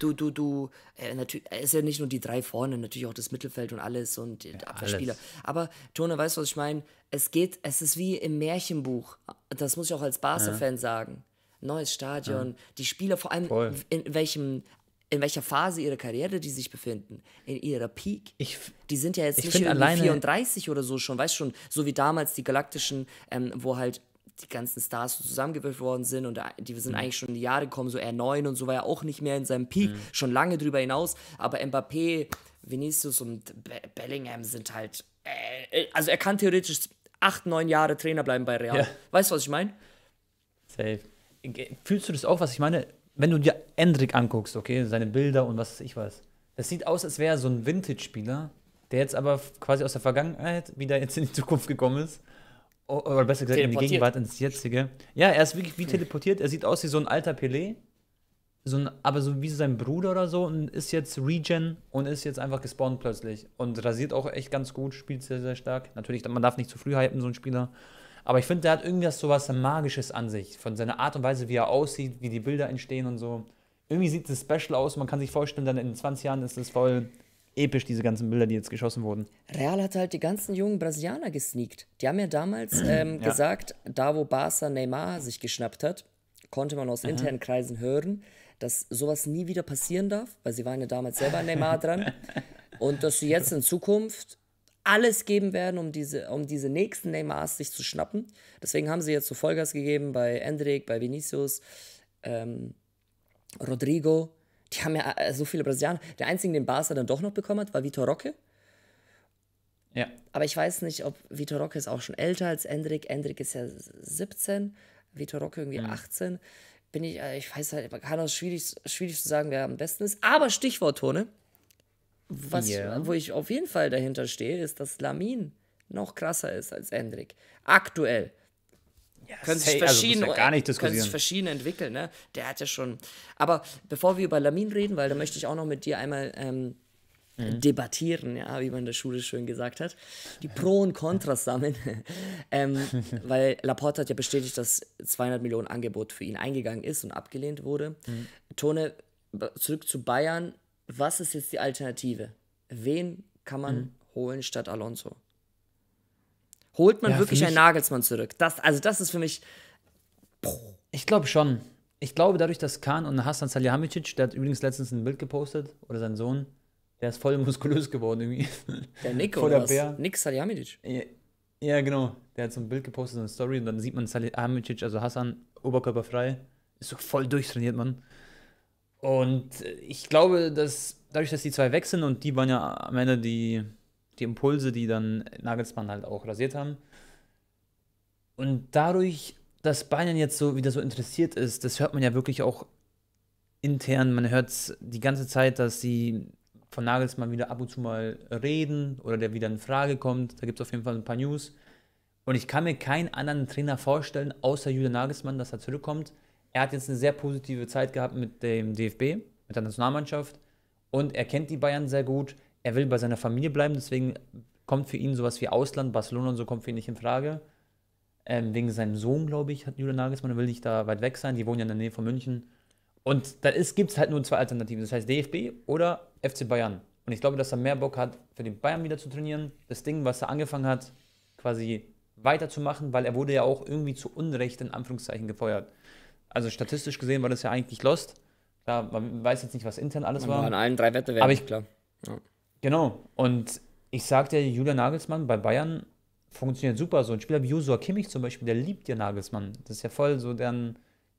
du, du, du, äh, natürlich, äh, ist ja nicht nur die drei vorne, natürlich auch das Mittelfeld und alles und ja, Abwehrspieler. Alles. Aber Tone, weißt du, was ich meine? Es geht, es ist wie im Märchenbuch. Das muss ich auch als Barca-Fan ja. sagen. Neues Stadion, ja. die Spieler, vor allem in, in welchem in welcher Phase ihrer Karriere die sich befinden, in ihrer Peak. Ich, die sind ja jetzt ich nicht irgendwie alleine 34 oder so schon, weißt schon, so wie damals die Galaktischen, ähm, wo halt die ganzen Stars so worden sind und äh, die sind mhm. eigentlich schon in die Jahre gekommen, so R9 und so war ja auch nicht mehr in seinem Peak, mhm. schon lange drüber hinaus, aber Mbappé, Vinicius und Be Bellingham sind halt, äh, äh also er kann theoretisch acht, neun Jahre Trainer bleiben bei Real. Ja. Weißt du, was ich meine? Safe. Fühlst du das auch, was ich meine? wenn du dir Endrik anguckst, okay, seine Bilder und was ich weiß, das sieht aus, als wäre er so ein Vintage-Spieler, der jetzt aber quasi aus der Vergangenheit wieder jetzt in die Zukunft gekommen ist. Oder besser gesagt, in die Gegenwart ins jetzige. Ja, er ist wirklich wie teleportiert. Er sieht aus wie so ein alter Pelé. So ein, aber so wie sein Bruder oder so und ist jetzt Regen und ist jetzt einfach gespawnt plötzlich. Und rasiert auch echt ganz gut, spielt sehr, sehr stark. Natürlich, man darf nicht zu früh hypen, so ein Spieler. Aber ich finde, der hat irgendwie so was Magisches an sich. Von seiner Art und Weise, wie er aussieht, wie die Bilder entstehen und so. Irgendwie sieht es special aus. Man kann sich vorstellen, dann in 20 Jahren ist es voll episch, diese ganzen Bilder, die jetzt geschossen wurden. Real hat halt die ganzen jungen Brasilianer gesneakt. Die haben ja damals [CLEARS THROAT] ähm, ja. gesagt, da wo Barca Neymar sich geschnappt hat, konnte man aus Aha. internen Kreisen hören, dass sowas nie wieder passieren darf, weil sie waren ja damals selber an Neymar dran. [LAUGHS] Und dass sie jetzt in Zukunft alles geben werden, um diese, um diese nächsten Neymars sich zu schnappen. Deswegen haben sie jetzt so Vollgas gegeben bei Endrick, bei Vinicius, ähm, Rodrigo. Die haben ja äh, so viele Brasilianer. Der einzige, den Barca dann doch noch bekommen hat, war Vitor Roque. Ja. Aber ich weiß nicht, ob Vitor Roque ist auch schon älter als Endrick. Endrick ist ja 17, Vitor Roque irgendwie mhm. 18. Bin ich, äh, ich weiß halt, kann auch schwierig, schwierig zu sagen, wer am besten ist. Aber Stichwort, Tone. Was, yeah. Wo ich auf jeden Fall dahinter stehe, ist, dass Lamin noch krasser ist als Endrick. Aktuell. Ja, können sich, hey, verschieden, also ja können sich verschieden entwickeln. Ne? Der hat ja schon. Aber bevor wir über Lamin reden, weil da möchte ich auch noch mit dir einmal ähm, mhm. debattieren, ja, wie man in der Schule schön gesagt hat, die Pro und Kontras sammeln. [LAUGHS] ähm, [LAUGHS] weil Laporte hat ja bestätigt, dass 200 Millionen Angebot für ihn eingegangen ist und abgelehnt wurde. Mhm. Tone, zurück zu Bayern was ist jetzt die Alternative? Wen kann man mhm. holen statt Alonso? Holt man ja, wirklich einen Nagelsmann zurück? Das, also, das ist für mich. Ich glaube schon. Ich glaube, dadurch, dass Kahn und Hassan Salihamidzic, der hat übrigens letztens ein Bild gepostet, oder sein Sohn, der ist voll muskulös geworden irgendwie. Der Nick [LAUGHS] Vor oder der was? Bär. Nick Salihamidzic. Ja, ja, genau. Der hat so ein Bild gepostet, so eine Story, und dann sieht man Salihamidzic, also Hassan, oberkörperfrei. Ist so voll durchtrainiert, Mann. Und ich glaube, dass dadurch, dass die zwei weg sind und die waren ja am Ende die, die Impulse, die dann Nagelsmann halt auch rasiert haben. Und dadurch, dass Bayern jetzt so wieder so interessiert ist, das hört man ja wirklich auch intern. Man hört die ganze Zeit, dass sie von Nagelsmann wieder ab und zu mal reden oder der wieder in Frage kommt. Da gibt es auf jeden Fall ein paar News. Und ich kann mir keinen anderen Trainer vorstellen, außer Julian Nagelsmann, dass er zurückkommt, er hat jetzt eine sehr positive Zeit gehabt mit dem DFB, mit der Nationalmannschaft und er kennt die Bayern sehr gut. Er will bei seiner Familie bleiben, deswegen kommt für ihn sowas wie Ausland, Barcelona und so kommt für ihn nicht in Frage. Ähm, wegen seinem Sohn, glaube ich, hat Julian Nagelsmann, er will nicht da weit weg sein. Die wohnen ja in der Nähe von München. Und da gibt es halt nur zwei Alternativen, das heißt DFB oder FC Bayern. Und ich glaube, dass er mehr Bock hat, für den Bayern wieder zu trainieren. Das Ding, was er angefangen hat, quasi weiterzumachen, weil er wurde ja auch irgendwie zu Unrecht in Anführungszeichen gefeuert. Also statistisch gesehen war das ja eigentlich Lost. Klar, man weiß jetzt nicht, was intern alles war. war in allen drei Wettbewerben, aber ich, klar. Ja. Genau. Und ich sagte, dir, Julian Nagelsmann bei Bayern funktioniert super. So ein Spieler wie Josua Kimmich zum Beispiel, der liebt ja Nagelsmann. Das ist ja voll so, deren,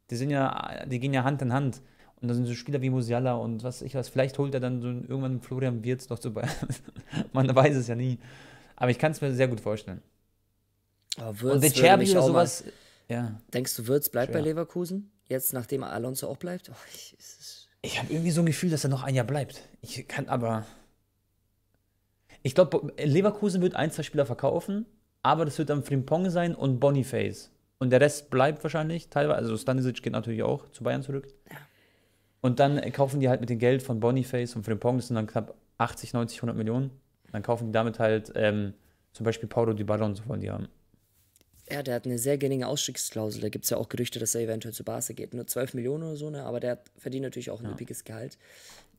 die sind ja, die gehen ja Hand in Hand. Und da sind so Spieler wie Musiala und was ich weiß, Vielleicht holt er dann so irgendwann Florian Wirtz noch zu Bayern. [LAUGHS] Man weiß es ja nie. Aber ich kann es mir sehr gut vorstellen. Oh, und der Cherby oder sowas, ja. Denkst du, Wirtz bleibt Schwer. bei Leverkusen? Jetzt, nachdem Alonso auch bleibt? Oh, ich, ich habe irgendwie so ein Gefühl, dass er noch ein Jahr bleibt. Ich kann aber. Ich glaube, Leverkusen wird ein, zwei Spieler verkaufen, aber das wird dann Frimpong sein und Boniface. Und der Rest bleibt wahrscheinlich teilweise. Also Stanisic geht natürlich auch zu Bayern zurück. Ja. Und dann kaufen die halt mit dem Geld von Boniface und Frimpong, das sind dann knapp 80, 90, 100 Millionen. Dann kaufen die damit halt ähm, zum Beispiel Paulo Di Ballon, so wollen die haben. Ja, der hat eine sehr geringe Ausstiegsklausel. Da gibt es ja auch Gerüchte, dass er eventuell zu Barca geht. Nur 12 Millionen oder so, ne? aber der verdient natürlich auch ein ja. üppiges Gehalt.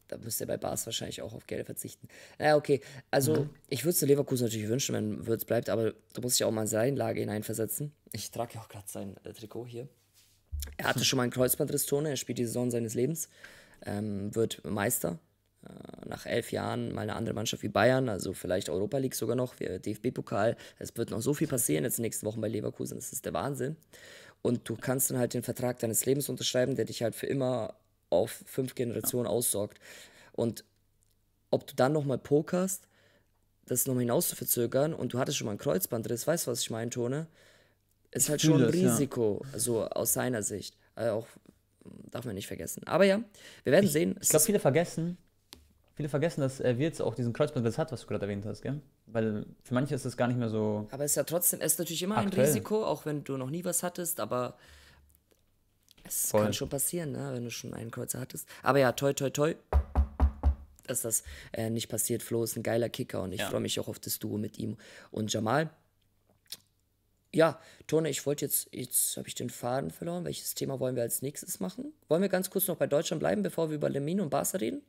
Da müsste er bei Bars wahrscheinlich auch auf Geld verzichten. Naja, okay. Also, mhm. ich würde es Leverkusen natürlich wünschen, wenn Würz bleibt, aber du musst dich auch mal in seine Lage hineinversetzen. Ich trage ja auch gerade sein äh, Trikot hier. Er hatte schon mal einen Kreuzbandriss, Tone. Er spielt die Saison seines Lebens, ähm, wird Meister äh, nach elf Jahren mal eine andere Mannschaft wie Bayern, also vielleicht Europa League sogar noch, äh, DFB-Pokal. Es wird noch so viel passieren jetzt in den nächsten Wochen bei Leverkusen, das ist der Wahnsinn. Und du kannst dann halt den Vertrag deines Lebens unterschreiben, der dich halt für immer auf fünf Generationen aussorgt. Und ob du dann nochmal pokerst, das nochmal hinaus zu verzögern und du hattest schon mal einen Kreuzbandriss, weißt du, was ich meine, Tone? Ist halt schon ein Risiko, ja. so aus seiner Sicht. Also auch darf man nicht vergessen. Aber ja, wir werden ich, sehen. Ich glaube, viele vergessen, Viele vergessen, dass äh, Wirtz auch diesen Kreuzbandriss hat, was du gerade erwähnt hast, gell? Weil für manche ist es gar nicht mehr so. Aber es ist ja trotzdem, es ist natürlich immer aktuell. ein Risiko, auch wenn du noch nie was hattest, aber es Voll. kann schon passieren, ne? wenn du schon einen Kreuzer hattest. Aber ja, toi, toi, toi, dass das äh, nicht passiert. Flo ist ein geiler Kicker und ich ja. freue mich auch auf das Duo mit ihm und Jamal. Ja, Tone, ich wollte jetzt, jetzt habe ich den Faden verloren. Welches Thema wollen wir als nächstes machen? Wollen wir ganz kurz noch bei Deutschland bleiben, bevor wir über Lemin und Barca reden?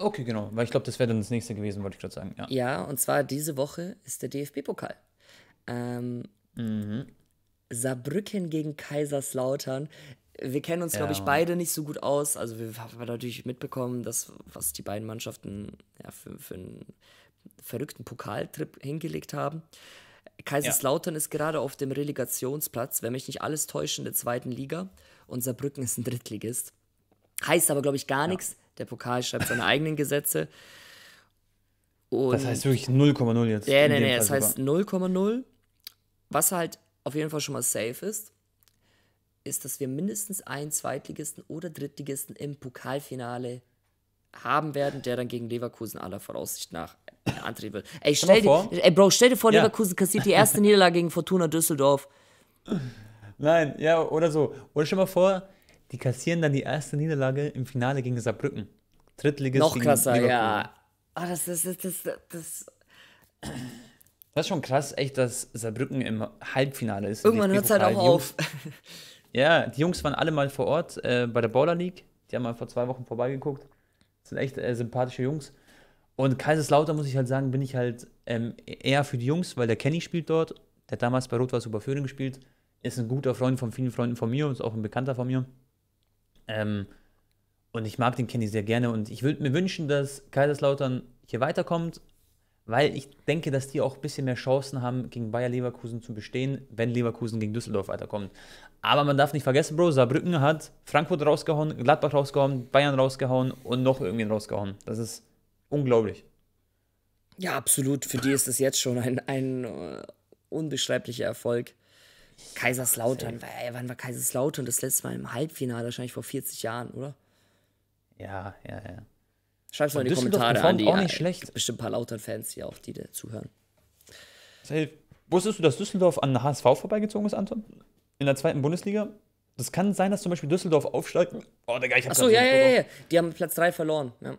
Okay, genau, weil ich glaube, das wäre dann das nächste gewesen, wollte ich gerade sagen. Ja. ja, und zwar diese Woche ist der DFB-Pokal. Ähm, mhm. Saarbrücken gegen Kaiserslautern. Wir kennen uns, ja. glaube ich, beide nicht so gut aus. Also wir haben natürlich mitbekommen, dass, was die beiden Mannschaften ja, für, für einen verrückten Pokaltrip hingelegt haben. Kaiserslautern ja. ist gerade auf dem Relegationsplatz, wenn mich nicht alles täuschen, in der zweiten Liga. Und Saarbrücken ist ein Drittligist. Heißt aber, glaube ich, gar nichts. Der Pokal schreibt seine [LAUGHS] eigenen Gesetze. Und das heißt wirklich 0,0 jetzt. Nee, nee, nee, das heißt 0,0. Was halt auf jeden Fall schon mal safe ist, ist, dass wir mindestens einen Zweitligisten oder Drittligisten im Pokalfinale haben werden, der dann gegen Leverkusen aller Voraussicht nach antreten wird. Ey, stell dir, ey Bro, stell dir vor, ja. Leverkusen kassiert die erste [LAUGHS] Niederlage gegen Fortuna Düsseldorf. Nein, ja, oder so. Oder stell mal vor, die kassieren dann die erste Niederlage im Finale gegen Saarbrücken. Drittligist Noch gegen krasser, Liverpool. ja. Oh, das, das, das, das, das. das ist schon krass, echt, dass Saarbrücken im Halbfinale ist. Irgendwann hört es halt auch auf. ja, die Jungs waren alle mal vor Ort äh, bei der Baller League. Die haben mal vor zwei Wochen vorbeigeguckt. Das sind echt äh, sympathische Jungs. Und Kaiserslautern, muss ich halt sagen, bin ich halt ähm, eher für die Jungs, weil der Kenny spielt dort. Der hat damals bei Rot-Weiß Überführung gespielt. Ist ein guter Freund von vielen Freunden von mir und ist auch ein Bekannter von mir. Ähm, und ich mag den Kenny sehr gerne und ich würde mir wünschen, dass Kaiserslautern hier weiterkommt, weil ich denke, dass die auch ein bisschen mehr Chancen haben, gegen Bayer Leverkusen zu bestehen, wenn Leverkusen gegen Düsseldorf weiterkommt. Aber man darf nicht vergessen, Bro, Saarbrücken hat Frankfurt rausgehauen, Gladbach rausgehauen, Bayern rausgehauen und noch irgendwen rausgehauen. Das ist unglaublich. Ja, absolut. Für die ist das jetzt schon ein, ein äh, unbeschreiblicher Erfolg. Kaiserslautern, ey, wann war Kaiserslautern das letzte Mal im Halbfinale? Wahrscheinlich vor 40 Jahren, oder? Ja, ja, ja. Schreib's mal in die Kommentare an, die auch nicht schlecht. bestimmt ein paar Lautern-Fans hier auch, die da zuhören. Safe. Wusstest du, dass Düsseldorf an HSV vorbeigezogen ist, Anton? In der zweiten Bundesliga? Das kann sein, dass zum Beispiel Düsseldorf aufsteigt. Oh, Digga, ich hab Achso, ja, ja, ja, ja. Die haben Platz 3 verloren. Ja.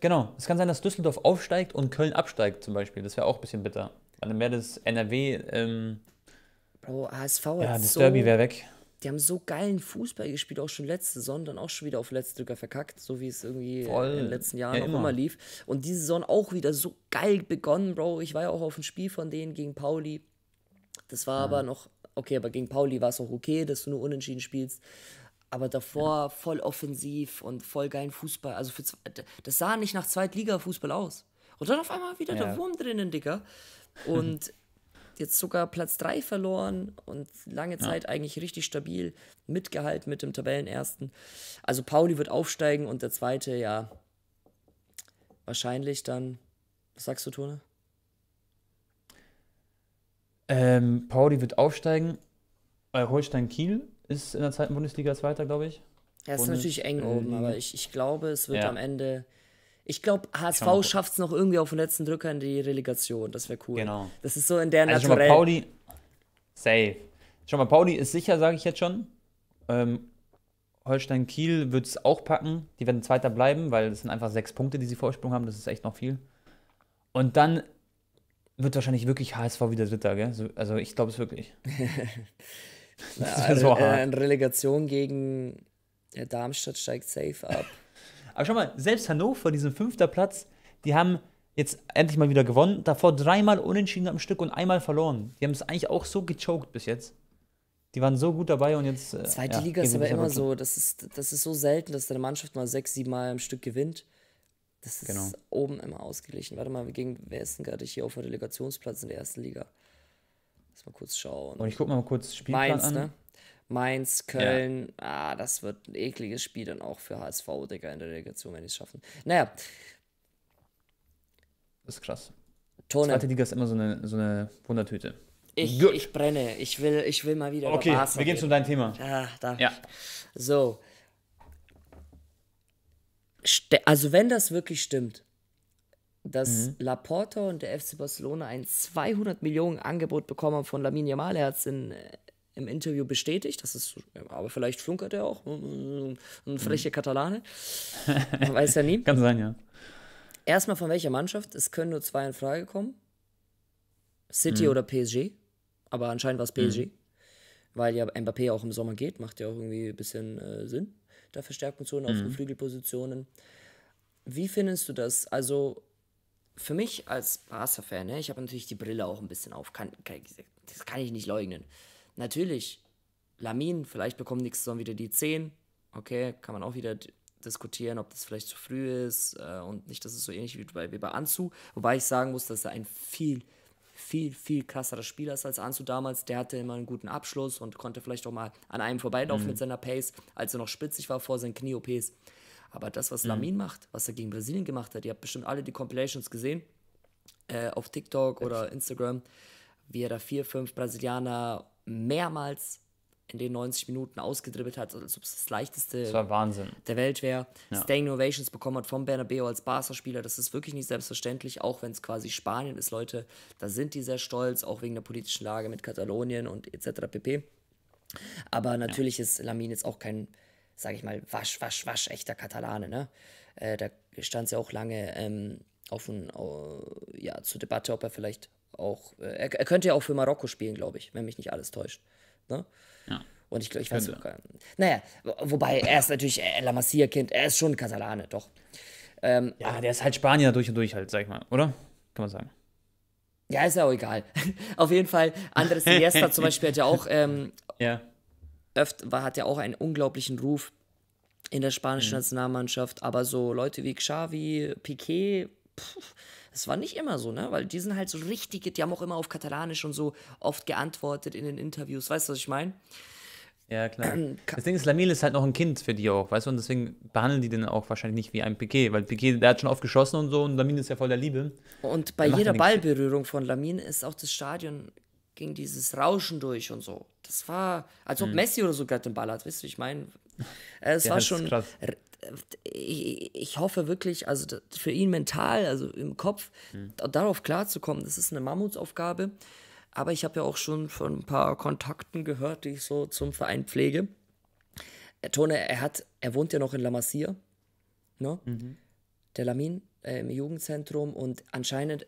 Genau. Es kann sein, dass Düsseldorf aufsteigt und Köln absteigt zum Beispiel. Das wäre auch ein bisschen bitter. Weil dann wäre das NRW ähm, Bro, HSV hat Ja, das so, Derby wäre weg. Die haben so geilen Fußball gespielt, auch schon letzte Saison, dann auch schon wieder auf letzte Drücker verkackt, so wie es irgendwie Voll. in den letzten Jahren ja, auch immer. immer lief. Und diese Saison auch wieder so geil begonnen, Bro. Ich war ja auch auf dem Spiel von denen gegen Pauli. Das war ja. aber noch, okay, aber gegen Pauli war es auch okay, dass du nur unentschieden spielst aber davor ja. voll offensiv und voll geilen Fußball. Also für, das sah nicht nach Zweitliga-Fußball aus. Und dann auf einmal wieder ja. der Wurm drinnen, Dicker. Und Jetzt sogar Platz 3 verloren und lange Zeit ja. eigentlich richtig stabil mitgehalten mit dem Tabellenersten. Also Pauli wird aufsteigen und der zweite, ja, wahrscheinlich dann. Was sagst du, Tone? Ähm, Pauli wird aufsteigen. Äh, Holstein Kiel ist in der zweiten Bundesliga Zweiter, glaube ich. Ja, ist Bundes natürlich eng oben, aber ich, ich glaube, es wird ja. am Ende ich glaube, HSV schafft es noch irgendwie auf den letzten Drücker in die Relegation. Das wäre cool. Genau. Das ist so in der also Naturell. Schon Pauli, safe. Schau mal, Pauli ist sicher, sage ich jetzt schon. Ähm, Holstein Kiel wird es auch packen. Die werden Zweiter bleiben, weil es sind einfach sechs Punkte, die sie Vorsprung haben. Das ist echt noch viel. Und dann wird wahrscheinlich wirklich HSV wieder Dritter, gell? Also ich glaube es wirklich. [LAUGHS] [LAUGHS] das Na, so hart. Äh, in Relegation gegen äh, Darmstadt steigt safe ab. Aber schau mal, selbst Hannover, diesen fünfter Platz, die haben jetzt endlich mal wieder gewonnen. Davor dreimal unentschieden am Stück und einmal verloren. Die haben es eigentlich auch so gechoked bis jetzt. Die waren so gut dabei und jetzt. Äh, Zweite ja, Liga ist aber immer so. Das ist, das ist so selten, dass deine Mannschaft mal sechs, sieben Mal am Stück gewinnt. Das ist genau. oben immer ausgeglichen. Warte mal, gegen wer ist denn gerade hier auf dem Delegationsplatz in der ersten Liga? Lass mal kurz schauen. Und ich guck mal kurz Spielplan Mainz, an. Ne? Mainz, Köln, ja. ah, das wird ein ekliges Spiel dann auch für HSV, Digga, in der Delegation, wenn die es schaffen. Naja. Das ist krass. Tone. Zweite Liga ist immer so eine, so eine Wundertüte. Ich, ich brenne. Ich will, ich will mal wieder. Okay, wir gehen zu deinem Thema. Ja, ah, da. Ja. So. Also, wenn das wirklich stimmt, dass mhm. Laporta und der FC Barcelona ein 200 Millionen Angebot bekommen haben von Lamin Yamal. Er hat es in äh, im Interview bestätigt. Das ist, aber vielleicht flunkert er auch. Ein frecher mhm. Katalane. [LAUGHS] Man weiß ja nie. Kann sein, ja. Erstmal von welcher Mannschaft? Es können nur zwei in Frage kommen. City mhm. oder PSG. Aber anscheinend war es PSG. Mhm. Weil ja Mbappé auch im Sommer geht, macht ja auch irgendwie ein bisschen äh, Sinn, da Verstärkung zu holen auf mhm. den Flügelpositionen. Wie findest du das? Also, für mich als Barca-Fan, ne, ich habe natürlich die Brille auch ein bisschen auf, kann, kann, das kann ich nicht leugnen. Natürlich, Lamin, vielleicht bekommt nächste Saison wieder die 10. Okay, kann man auch wieder diskutieren, ob das vielleicht zu früh ist äh, und nicht, dass es so ähnlich wie bei, wie Anzu. Wobei ich sagen muss, dass er ein viel, viel, viel krasserer Spieler ist als Anzu damals. Der hatte immer einen guten Abschluss und konnte vielleicht auch mal an einem vorbeilaufen mhm. mit seiner Pace, als er noch spitzig war vor seinen Knie-OPs. Aber das, was mhm. Lamin macht, was er gegen Brasilien gemacht hat, ihr habt bestimmt alle die Compilations gesehen äh, auf TikTok oder Instagram, wie er da vier, fünf Brasilianer mehrmals in den 90 Minuten ausgedribbelt hat, als ob es das leichteste das der Welt wäre. Ja. Staying Ovations bekommen hat von Bernabeu als Barca-Spieler, das ist wirklich nicht selbstverständlich, auch wenn es quasi Spanien ist, Leute, da sind die sehr stolz, auch wegen der politischen Lage mit Katalonien und etc. pp. Aber natürlich ja. ist Lamin jetzt auch kein, sage ich mal, wasch, wasch, wasch echter Katalane, ne? Äh, da stand es ja auch lange ähm, auf ein, ja, zur Debatte, ob er vielleicht auch, äh, er, er, könnte ja auch für Marokko spielen, glaube ich, wenn mich nicht alles täuscht. Ne? Ja. Und ich glaube, ich weiß auch gar Naja, wobei er ist natürlich äh, El Masia-Kind, er ist schon Katalane, doch. Ähm, ja, der ist halt Spanier durch und durch, halt, sag ich mal, oder? Kann man sagen. Ja, ist ja auch egal. [LAUGHS] Auf jeden Fall, Andres Iniesta zum Beispiel hat ja auch, ähm, ja. Öft, war, hat ja auch einen unglaublichen Ruf in der spanischen mhm. Nationalmannschaft, aber so Leute wie Xavi, Piquet, es war nicht immer so, ne? Weil die sind halt so richtige, die haben auch immer auf Katalanisch und so oft geantwortet in den Interviews. Weißt du, was ich meine? Ja, klar. Ähm, das Ding ist, Lamil ist halt noch ein Kind für die auch, weißt du? Und deswegen behandeln die den auch wahrscheinlich nicht wie ein Piquet, weil Piquet, der hat schon oft geschossen und so und Lamil ist ja voll der Liebe. Und bei jeder Ballberührung von Lamin ist auch das Stadion ging dieses Rauschen durch und so. Das war, als ob mhm. Messi oder so gerade den Ball hat, weißt du, ich meine, [LAUGHS] es ja, war schon krass ich, ich hoffe wirklich, also für ihn mental, also im Kopf, mhm. darauf klarzukommen, das ist eine Mammutsaufgabe. Aber ich habe ja auch schon von ein paar Kontakten gehört, die ich so zum Verein pflege. Äh, Tone, er hat, er wohnt ja noch in La Masia, ne? Mhm. Der Lamin äh, im Jugendzentrum und anscheinend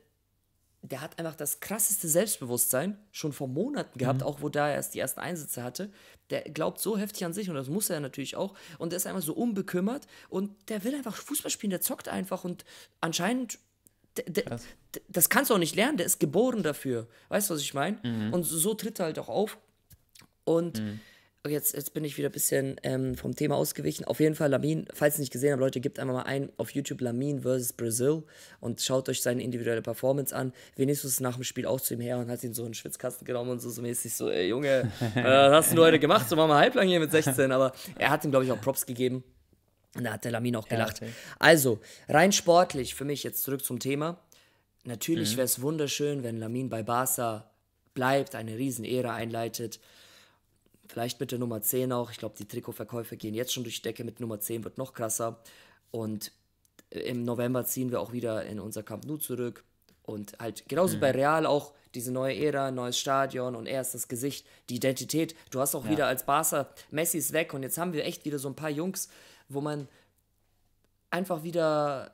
der hat einfach das krasseste Selbstbewusstsein schon vor Monaten gehabt, mhm. auch wo da er erst die ersten Einsätze hatte. Der glaubt so heftig an sich und das muss er natürlich auch. Und der ist einfach so unbekümmert und der will einfach Fußball spielen, der zockt einfach und anscheinend. das kannst du auch nicht lernen, der ist geboren dafür. Weißt du, was ich meine? Mhm. Und so tritt er halt auch auf. Und mhm jetzt, jetzt bin ich wieder ein bisschen ähm, vom Thema ausgewichen. Auf jeden Fall Lamin, falls ihr nicht gesehen habt, Leute, gebt einfach mal ein auf YouTube Lamin versus Brazil und schaut euch seine individuelle Performance an. Wenigstens nach dem Spiel auch zu ihm her und hat ihn so in den Schwitzkasten genommen und so, so mäßig so, ey Junge, äh, was hast du heute gemacht? So machen wir halblang hier mit 16, aber er hat ihm, glaube ich, auch Props gegeben. Und da hat der Lamin auch gelacht. Ja, okay. Also, rein sportlich für mich, jetzt zurück zum Thema. Natürlich mhm. wäre es wunderschön, wenn Lamin bei Barca bleibt, eine Riesenehre einleitet. Vielleicht mit der Nummer 10 auch. Ich glaube, die Trikotverkäufe gehen jetzt schon durch die Decke. Mit Nummer 10 wird noch krasser. Und äh, im November ziehen wir auch wieder in unser Camp Nou zurück. Und halt genauso mhm. bei Real auch diese neue Ära, neues Stadion und er ist das Gesicht, die Identität. Du hast auch ja. wieder als Barca, Messi ist weg und jetzt haben wir echt wieder so ein paar Jungs, wo man einfach wieder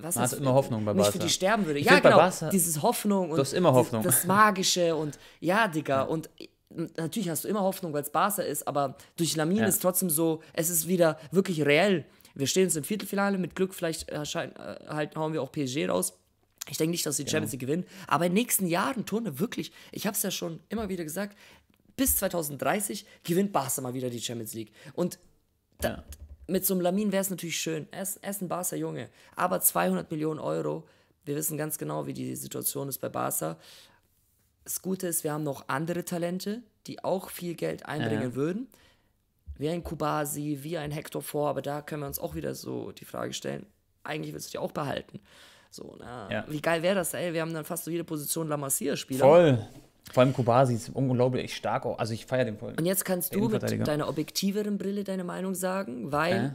was man immer Hoffnung bei Barca. Nicht für die sterben würde. Ich ja, genau. Barca, dieses Hoffnung und das Magische und ja, Digga. Ja. Und natürlich hast du immer Hoffnung, weil es Barca ist, aber durch Lamin ja. ist trotzdem so, es ist wieder wirklich reell. Wir stehen jetzt im Viertelfinale, mit Glück vielleicht erschein, äh, halt, hauen wir auch PSG raus. Ich denke nicht, dass die Champions League ja. gewinnen, aber in den nächsten Jahren, Turne, wirklich, ich habe es ja schon immer wieder gesagt, bis 2030 gewinnt Barca mal wieder die Champions League. Und da, ja. mit so einem Lamin wäre es natürlich schön. Er ist, er ist ein Barca-Junge, aber 200 Millionen Euro, wir wissen ganz genau, wie die Situation ist bei Barca. Das Gute ist, wir haben noch andere Talente, die auch viel Geld einbringen äh. würden. Wie ein Kubasi, wie ein Hector vor, aber da können wir uns auch wieder so die Frage stellen, eigentlich willst du die auch behalten. So, na, ja. wie geil wäre das, ey? Wir haben dann fast so jede Position La Masia-Spieler. Voll. Vor allem Kubasi ist unglaublich stark. Auch. Also ich feiere den voll. Und jetzt kannst du mit deiner objektiveren Brille deine Meinung sagen, weil äh.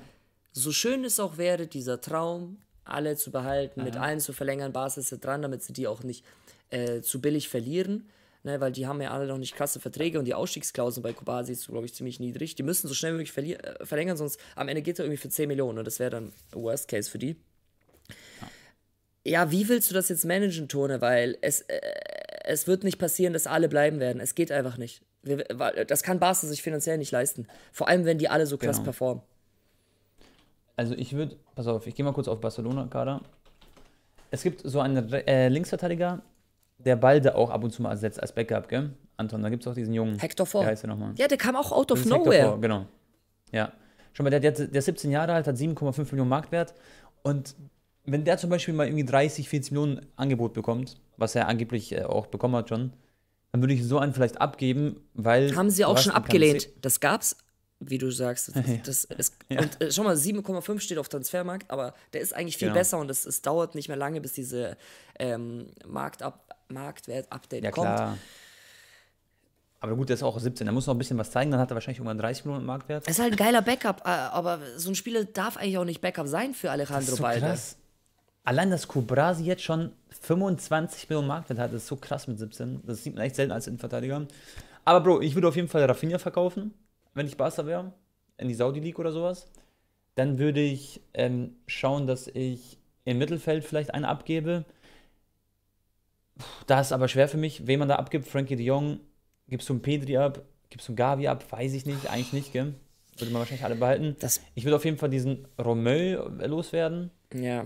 so schön es auch wäre, dieser Traum, alle zu behalten, Aha. mit allen zu verlängern, Basis ist dran, damit sie die auch nicht äh, zu billig verlieren. Ne, weil die haben ja alle noch nicht krasse Verträge und die Ausstiegsklauseln bei Kobasi ist, glaube ich, ziemlich niedrig. Die müssen so schnell wie möglich äh, verlängern, sonst am Ende geht es irgendwie für 10 Millionen und das wäre dann Worst Case für die. Ja. ja. wie willst du das jetzt managen, Tone? Weil es, äh, es wird nicht passieren, dass alle bleiben werden. Es geht einfach nicht. Wir, das kann Barca sich finanziell nicht leisten. Vor allem, wenn die alle so krass genau. performen. Also ich würde, pass auf, ich gehe mal kurz auf Barcelona-Kader. Es gibt so einen äh, Linksverteidiger, der Balde auch ab und zu mal ersetzt als Backup, gell? Anton, da gibt es auch diesen jungen. Hector Ford. Wie heißt der nochmal. Ja, der kam auch out of nowhere. Hector Ford, genau. Ja. Schon mal, der, der, der 17 Jahre alt, hat 7,5 Millionen Marktwert. Und wenn der zum Beispiel mal irgendwie 30, 40 Millionen Angebot bekommt, was er angeblich äh, auch bekommen hat schon, dann würde ich so einen vielleicht abgeben, weil. Haben sie auch schon abgelehnt. Das gab's, wie du sagst. Das, [LAUGHS] das ist, [LAUGHS] Und äh, schau mal, 7,5 steht auf Transfermarkt, aber der ist eigentlich viel genau. besser und es, es dauert nicht mehr lange, bis diese ähm, Marktab Marktwert-Update ja, kommt. Klar. Aber gut, der ist auch 17. Er muss noch ein bisschen was zeigen, dann hat er wahrscheinlich irgendwann 30 Millionen Marktwert. Das ist halt ein geiler Backup, äh, aber so ein Spieler darf eigentlich auch nicht Backup sein für Alejandro das ist so Balde. Krass. Allein, dass Kubrasi jetzt schon 25 Millionen Marktwert hat, ist so krass mit 17. Das sieht man echt selten als Innenverteidiger. Aber Bro, ich würde auf jeden Fall Rafinha verkaufen, wenn ich Barca wäre, in die Saudi League oder sowas. Dann würde ich ähm, schauen, dass ich im Mittelfeld vielleicht einen abgebe da ist aber schwer für mich, wen man da abgibt. Frankie de Jong, gibst du einen Pedri ab, gibst du einen Gavi ab, weiß ich nicht, eigentlich nicht, gell? Würde man wahrscheinlich alle behalten. Das ich würde auf jeden Fall diesen Romeu äh, loswerden. Ja.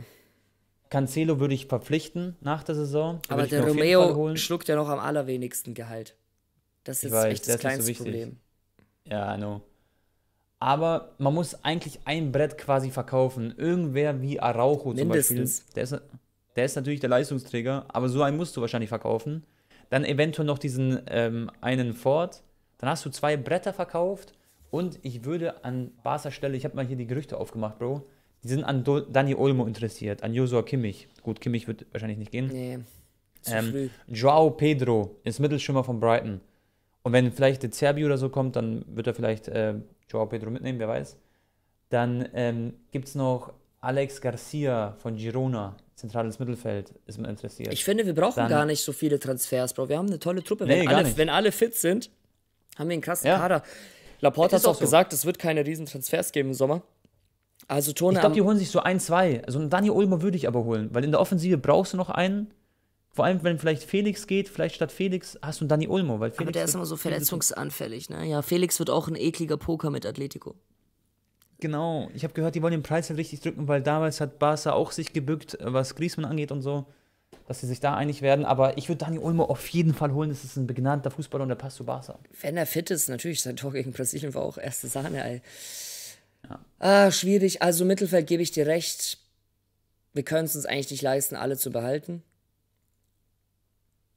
Cancelo würde ich verpflichten nach der Saison. Den aber der Romeo schluckt ja noch am allerwenigsten Gehalt. Das ist weiß, echt das, das kleinste so Problem. Ja, I know. Aber man muss eigentlich ein Brett quasi verkaufen. Irgendwer wie Araujo Mindestens. zum Beispiel. Der ist, der ist natürlich der Leistungsträger, aber so einen musst du wahrscheinlich verkaufen. Dann eventuell noch diesen ähm, einen Ford. Dann hast du zwei Bretter verkauft und ich würde an Barca Stelle, ich habe mal hier die Gerüchte aufgemacht, Bro. Die sind an Do Dani Olmo interessiert, an Josua Kimmich. Gut, Kimmich wird wahrscheinlich nicht gehen. Nee. ähm, Joao Pedro ist Mittelschimmer von Brighton. Und wenn vielleicht der Zerbi oder so kommt, dann wird er vielleicht äh, Joao Pedro mitnehmen, wer weiß. Dann ähm, gibt es noch Alex Garcia von Girona zentrales Mittelfeld ist man interessiert. Ich finde, wir brauchen dann, gar nicht so viele Transfers, Bro. Wir haben eine tolle Truppe. Nee, wenn, alle, wenn, alle, fit sind, haben wir einen krassen ja. Kader. Laporte hat auch so. gesagt, es wird keine riesen Transfers geben im Sommer. Also Tone ich glaube, die holen sich so ein, zwei. Also einen Daniel Ulmer würde ich aber holen, weil in der Offensive brauchst du noch einen. Vor allem, wenn vielleicht Felix geht, vielleicht statt Felix hast du einen Dani Ulmo. Weil Felix aber der ist immer so verletzungsanfällig. Ne? Ja, Felix wird auch ein ekliger Poker mit Atletico. Genau, ich habe gehört, die wollen den Preis halt richtig drücken, weil damals hat Barca auch sich gebückt, äh, was Griezmann angeht und so, dass sie sich da einig werden. Aber ich würde Dani Olmo auf jeden Fall holen. Das ist ein begnadeter Fußballer und der passt zu Barca. Wenn er fit ist, natürlich, sein Tor gegen Brasilien war auch erste Sahne. Ey. Ja. Ah, schwierig. Also Mittelfeld gebe ich dir recht. Wir können es uns eigentlich nicht leisten, alle zu behalten.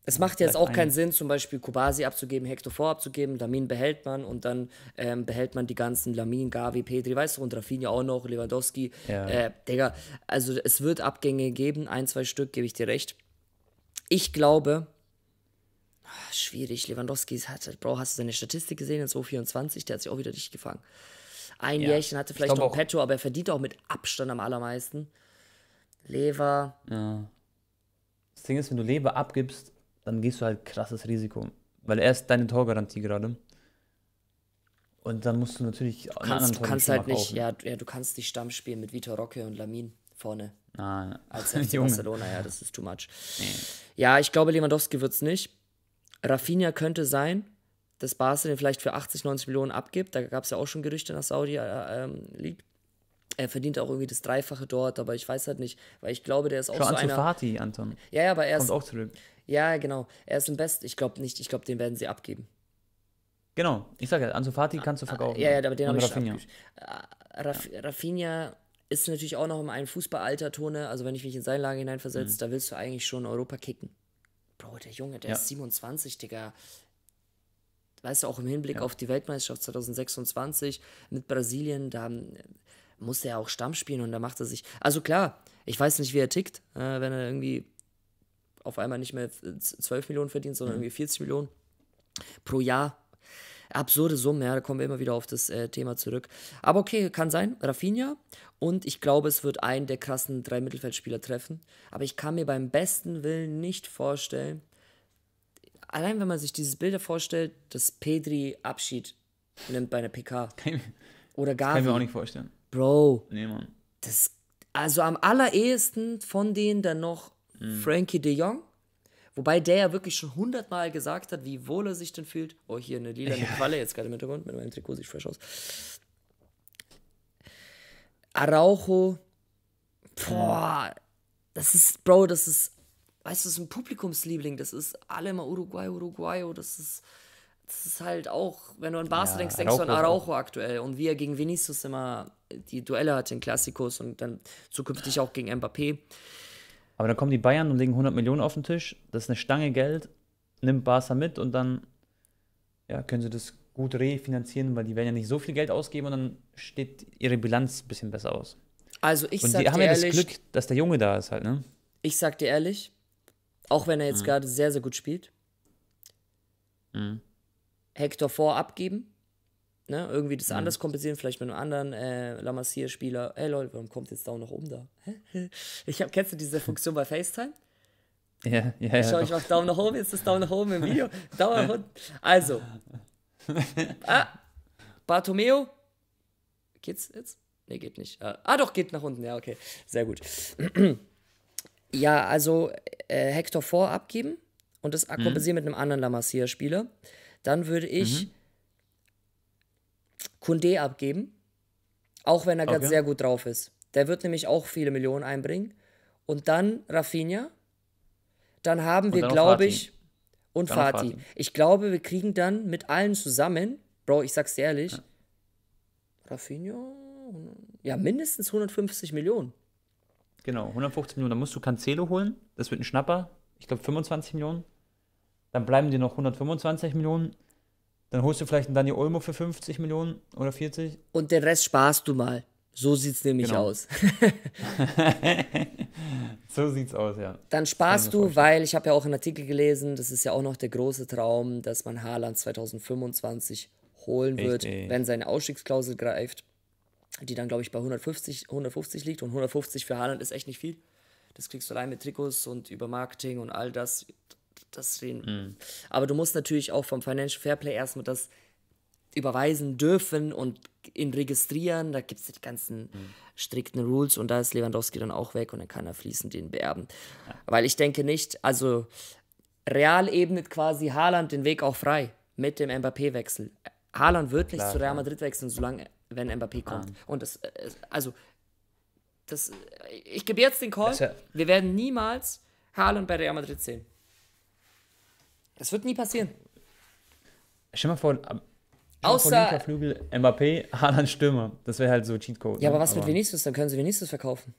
Es macht jetzt auch keinen Sinn, zum Beispiel Kubasi abzugeben, Hector abzugeben, Lamin behält man und dann ähm, behält man die ganzen Lamin, Gavi, Petri, weißt du, und Rafinha auch noch, Lewandowski. Ja. Äh, Digga, also es wird Abgänge geben, ein, zwei Stück, gebe ich dir recht. Ich glaube, ach, schwierig, Lewandowski hat, Bro, hast du seine Statistik gesehen in 2024? Der hat sich auch wieder dicht gefangen. Ein ja. Jährchen hatte vielleicht noch Petto, aber er verdient auch mit Abstand am allermeisten. Lever. Ja. Das Ding ist, wenn du Lever abgibst, dann gehst du halt krasses Risiko. Weil er ist deine Torgarantie gerade. Und dann musst du natürlich. Du kannst, du kannst halt nicht, ja, ja, du kannst nicht Stamm spielen mit Vitor Roque und Lamin vorne. Ah, Als [LAUGHS] FC Barcelona, ja, das ist too much. Nee. Ja, ich glaube, Lewandowski wird es nicht. Rafinha könnte sein, dass Barca den vielleicht für 80, 90 Millionen abgibt. Da gab es ja auch schon Gerüchte nach Saudi äh, ähm, League. Er verdient auch irgendwie das Dreifache dort, aber ich weiß halt nicht, weil ich glaube, der ist auch Schau so an Anton. Ja, ja, aber er Kommt ist, auch zurück. Ja, genau. Er ist im Best. Ich glaube nicht. Ich glaube, den werden sie abgeben. Genau. Ich sage ja, Anzufati ah, kannst du ah, verkaufen. Ja, ja, aber den habe ich Rafinha. Ah, Raff, ja. Rafinha ist natürlich auch noch in einem Fußballalter, Tone. Also, wenn ich mich in seine Lage hineinversetze, mhm. da willst du eigentlich schon Europa kicken. Bro, der Junge, der ja. ist 27, Digga. Weißt du, auch im Hinblick ja. auf die Weltmeisterschaft 2026 mit Brasilien, da ähm, muss er auch Stamm spielen und da macht er sich. Also klar, ich weiß nicht, wie er tickt, äh, wenn er irgendwie auf einmal nicht mehr 12 Millionen verdient, sondern mhm. irgendwie 40 Millionen pro Jahr. Absurde Summe, ja, da kommen wir immer wieder auf das äh, Thema zurück. Aber okay, kann sein, Rafinha. Und ich glaube, es wird einen der krassen drei Mittelfeldspieler treffen. Aber ich kann mir beim besten Willen nicht vorstellen, allein wenn man sich dieses Bilder vorstellt, dass Pedri Abschied nimmt bei einer PK. Oder gar Kann ich mir auch nicht vorstellen. Bro. Nee, Mann. Das, also am allerersten von denen dann noch mhm. Frankie de Jong. Wobei der ja wirklich schon hundertmal gesagt hat, wie wohl er sich denn fühlt. Oh, hier eine lila ja. Qualle jetzt gerade im Hintergrund. Mit meinem Trikot sieht fresh aus. Araujo. Boah. Das ist, Bro, das ist, weißt du, das ist ein Publikumsliebling. Das ist alle immer Uruguay, Uruguay. Oh, das ist, das ist halt auch, wenn du an Barca ja, denkst, denkst Araujo du an Araujo aktuell. Und wie er gegen Vinicius immer die Duelle hat in Klassikos und dann zukünftig auch gegen Mbappé. Aber dann kommen die Bayern und legen 100 Millionen auf den Tisch. Das ist eine Stange Geld. Nimmt Barca mit und dann ja, können sie das gut refinanzieren, weil die werden ja nicht so viel Geld ausgeben und dann steht ihre Bilanz ein bisschen besser aus. Also ich sage dir ehrlich. und die haben ja das Glück, dass der Junge da ist halt, ne? Ich sag dir ehrlich, auch wenn er jetzt mhm. gerade sehr, sehr gut spielt, mhm. Hector vor abgeben, Ne? Irgendwie das anders mhm. kompensieren, vielleicht mit einem anderen äh, Lamassier-Spieler. Ey Leute, warum kommt jetzt da auch noch um da? [LAUGHS] ich hab, kennst du diese Funktion bei FaceTime? Ja, ja, ja. Schau, ich mach Daumen nach oben, jetzt ist Daumen nach oben im Video. Daumen nach unten. Also. [LAUGHS] ah, Bartomeo. Geht's jetzt? Nee, geht nicht. Ah, ah, doch, geht nach unten. Ja, okay. Sehr gut. [CLEARS THROAT] ja, also äh, Hector 4 abgeben und das kompensieren mhm. mit einem anderen Lamassier-Spieler. Dann würde ich. Mhm Kunde abgeben, auch wenn er okay. gerade sehr gut drauf ist. Der wird nämlich auch viele Millionen einbringen. Und dann Rafinha. Dann haben wir, glaube ich, und Fatih. Fatih. Ich glaube, wir kriegen dann mit allen zusammen, Bro, ich sag's dir ehrlich, ja. Rafinha, ja, mindestens 150 Millionen. Genau, 150 Millionen. Dann musst du Cancelo holen, das wird ein Schnapper. Ich glaube, 25 Millionen. Dann bleiben dir noch 125 Millionen. Dann holst du vielleicht einen Dani Olmo für 50 Millionen oder 40. Und den Rest sparst du mal. So sieht es nämlich genau. aus. [LAUGHS] so sieht es aus, ja. Dann sparst du, weil ich habe ja auch einen Artikel gelesen, das ist ja auch noch der große Traum, dass man Haaland 2025 holen Richtig. wird, wenn seine Ausstiegsklausel greift, die dann glaube ich bei 150, 150 liegt und 150 für Haaland ist echt nicht viel. Das kriegst du allein mit Trikots und über Marketing und all das Deswegen. Mm. Aber du musst natürlich auch vom Financial Fairplay erstmal das überweisen dürfen und ihn registrieren. Da gibt es die ganzen mhm. strikten Rules und da ist Lewandowski dann auch weg und dann kann er fließend den beerben. Ja. Weil ich denke nicht, also Real ebnet quasi Haaland den Weg auch frei mit dem Mbappé-Wechsel. Haaland wird Klar, nicht zu Real Madrid wechseln, solange, wenn Mbappé kommt. Ah. Und das, äh, also, das, ich gebe jetzt den Call, wir werden niemals Haaland bei Real Madrid sehen. Das wird nie passieren. Stell mal vor, Außer vor Flügel, Mbappé, [LAUGHS] Haaland Stürmer. Das wäre halt so Cheatcode. Ja, ne? aber was mit Vinicius? Dann können sie Vinicius verkaufen.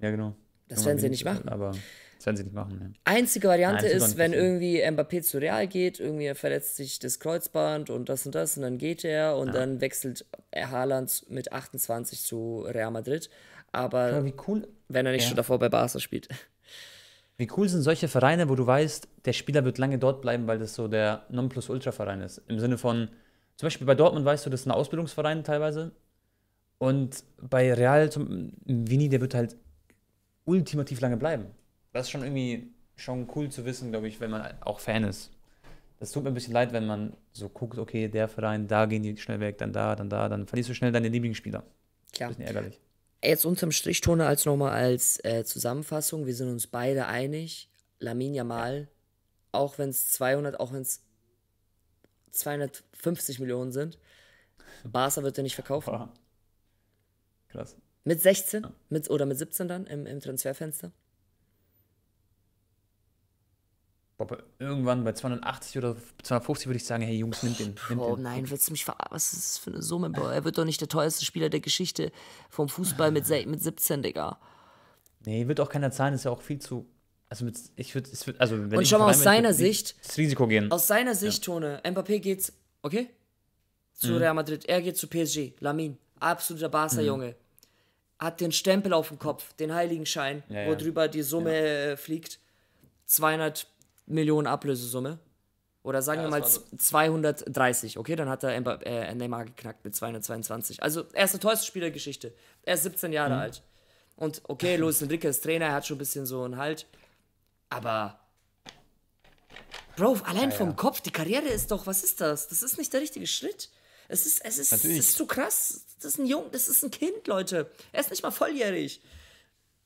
Ja, genau. Das werden sie nicht machen. Aber das werden sie nicht machen. Ne? Einzige Variante Nein, ist, wenn irgendwie Mbappé zu Real geht, irgendwie verletzt sich das Kreuzband und das und das und dann geht er und ja. dann wechselt Haaland mit 28 zu Real Madrid. Aber, aber cool. wenn er nicht ja. schon davor bei Barca spielt. Wie cool sind solche Vereine, wo du weißt, der Spieler wird lange dort bleiben, weil das so der Nonplusultra-Verein ist. Im Sinne von, zum Beispiel bei Dortmund weißt du, das ist ein Ausbildungsverein teilweise. Und bei Real, zum, Vini, der wird halt ultimativ lange bleiben. Das ist schon irgendwie schon cool zu wissen, glaube ich, wenn man auch Fan ist. Das tut mir ein bisschen leid, wenn man so guckt, okay, der Verein, da gehen die schnell weg, dann da, dann da, dann verlierst du schnell deine Lieblingsspieler. Ja. Bisschen ärgerlich. Jetzt unterm Strich, Tone, als nochmal als äh, Zusammenfassung. Wir sind uns beide einig. Lamin Jamal, auch wenn es 200, auch wenn es 250 Millionen sind, Barca wird er nicht verkaufen. Krass. Mit 16 ja. mit, oder mit 17 dann im, im Transferfenster? Bob, irgendwann bei 280 oder 250 würde ich sagen, hey Jungs, nimm den. Nimmt oh nein, willst du mich verarschen? Was ist das für eine Summe, Bro? Er wird doch nicht der teuerste Spieler der Geschichte vom Fußball mit, mit 17, Digga. Nee, wird auch keiner zahlen, ist ja auch viel zu. Also mit, ich würde, würd, also wenn Und schau mal aus seiner Sicht. Das Risiko gehen. Aus seiner Sicht, ja. Tone, Mbappé geht's, okay? Zu mhm. Real Madrid, er geht zu PSG, Lamin, absoluter Barca-Junge. Mhm. Hat den Stempel auf dem Kopf, den Heiligenschein, ja, ja. worüber die Summe äh, fliegt. 200 Millionen Ablösesumme. Oder sagen ja, wir mal 230, okay? Dann hat er äh, äh, Neymar geknackt mit 222. Also, er ist der teuerste Spieler Geschichte. Er ist 17 Jahre mhm. alt. Und okay, Luis Enrique ist Trainer, er hat schon ein bisschen so einen Halt. Aber. Bro, allein ja, vom ja. Kopf, die Karriere ist doch, was ist das? Das ist nicht der richtige Schritt. Es ist, es ist, es ist so krass. Das ist ein Jung, das ist ein Kind, Leute. Er ist nicht mal volljährig.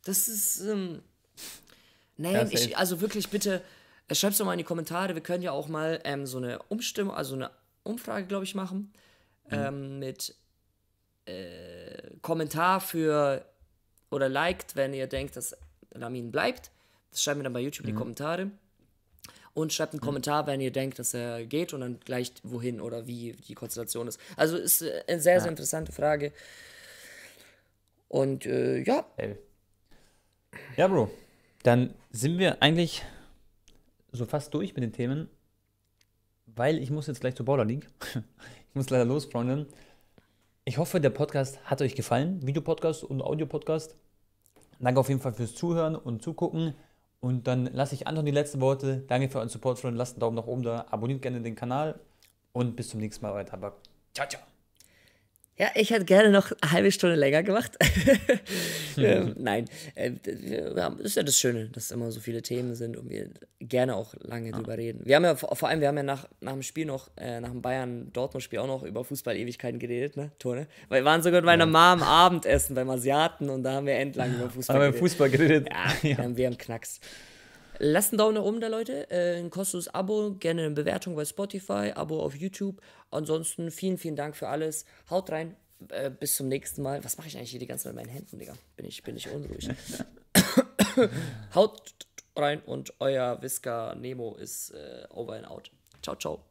Das ist. Ähm, nein, ich, also wirklich bitte, Schreibt es doch mal in die Kommentare. Wir können ja auch mal ähm, so eine Umstimmung, also eine Umfrage, glaube ich, machen. Mhm. Ähm, mit äh, Kommentar für oder liked, wenn ihr denkt, dass Lamin bleibt. Das schreibt mir dann bei YouTube mhm. in die mhm. Kommentare. Und schreibt einen mhm. Kommentar, wenn ihr denkt, dass er geht und dann gleich wohin oder wie die Konstellation ist. Also ist äh, eine sehr, ja. sehr interessante Frage. Und äh, ja. Hey. Ja, Bro. Dann sind wir eigentlich so fast durch mit den Themen, weil ich muss jetzt gleich zur Baller League. [LAUGHS] ich muss leider los, Freunde. Ich hoffe, der Podcast hat euch gefallen, Videopodcast und Audiopodcast. Danke auf jeden Fall fürs Zuhören und Zugucken. Und dann lasse ich Anton die letzten Worte. Danke für euren Support, Freunde. Lasst einen Daumen nach oben da. Abonniert gerne den Kanal. Und bis zum nächsten Mal, euer Tabak. Ciao, ciao. Ja, ich hätte gerne noch eine halbe Stunde länger gemacht. [LAUGHS] [LAUGHS] ähm, nein, äh, das ist ja das Schöne, dass immer so viele Themen sind und wir gerne auch lange ah. drüber reden. Wir haben ja vor allem, wir haben ja nach, nach dem Spiel noch, äh, nach dem Bayern-Dortmund-Spiel auch noch über Fußball-Ewigkeiten geredet, ne, Tone? Weil wir waren sogar mit meiner ja. Mom Abendessen beim Asiaten und da haben wir endlang über [LAUGHS] Fußball Aber geredet. Fußball geredet. Ja, ja. haben wir am Knacks. Lasst einen Daumen nach oben da, Leute. Äh, ein kostenloses Abo, gerne eine Bewertung bei Spotify, Abo auf YouTube. Ansonsten vielen, vielen Dank für alles. Haut rein. Äh, bis zum nächsten Mal. Was mache ich eigentlich hier die ganze Zeit mit meinen Händen, Digga? Bin ich, bin ich unruhig. [LAUGHS] Haut rein und euer Visca Nemo ist äh, over and out. Ciao, ciao.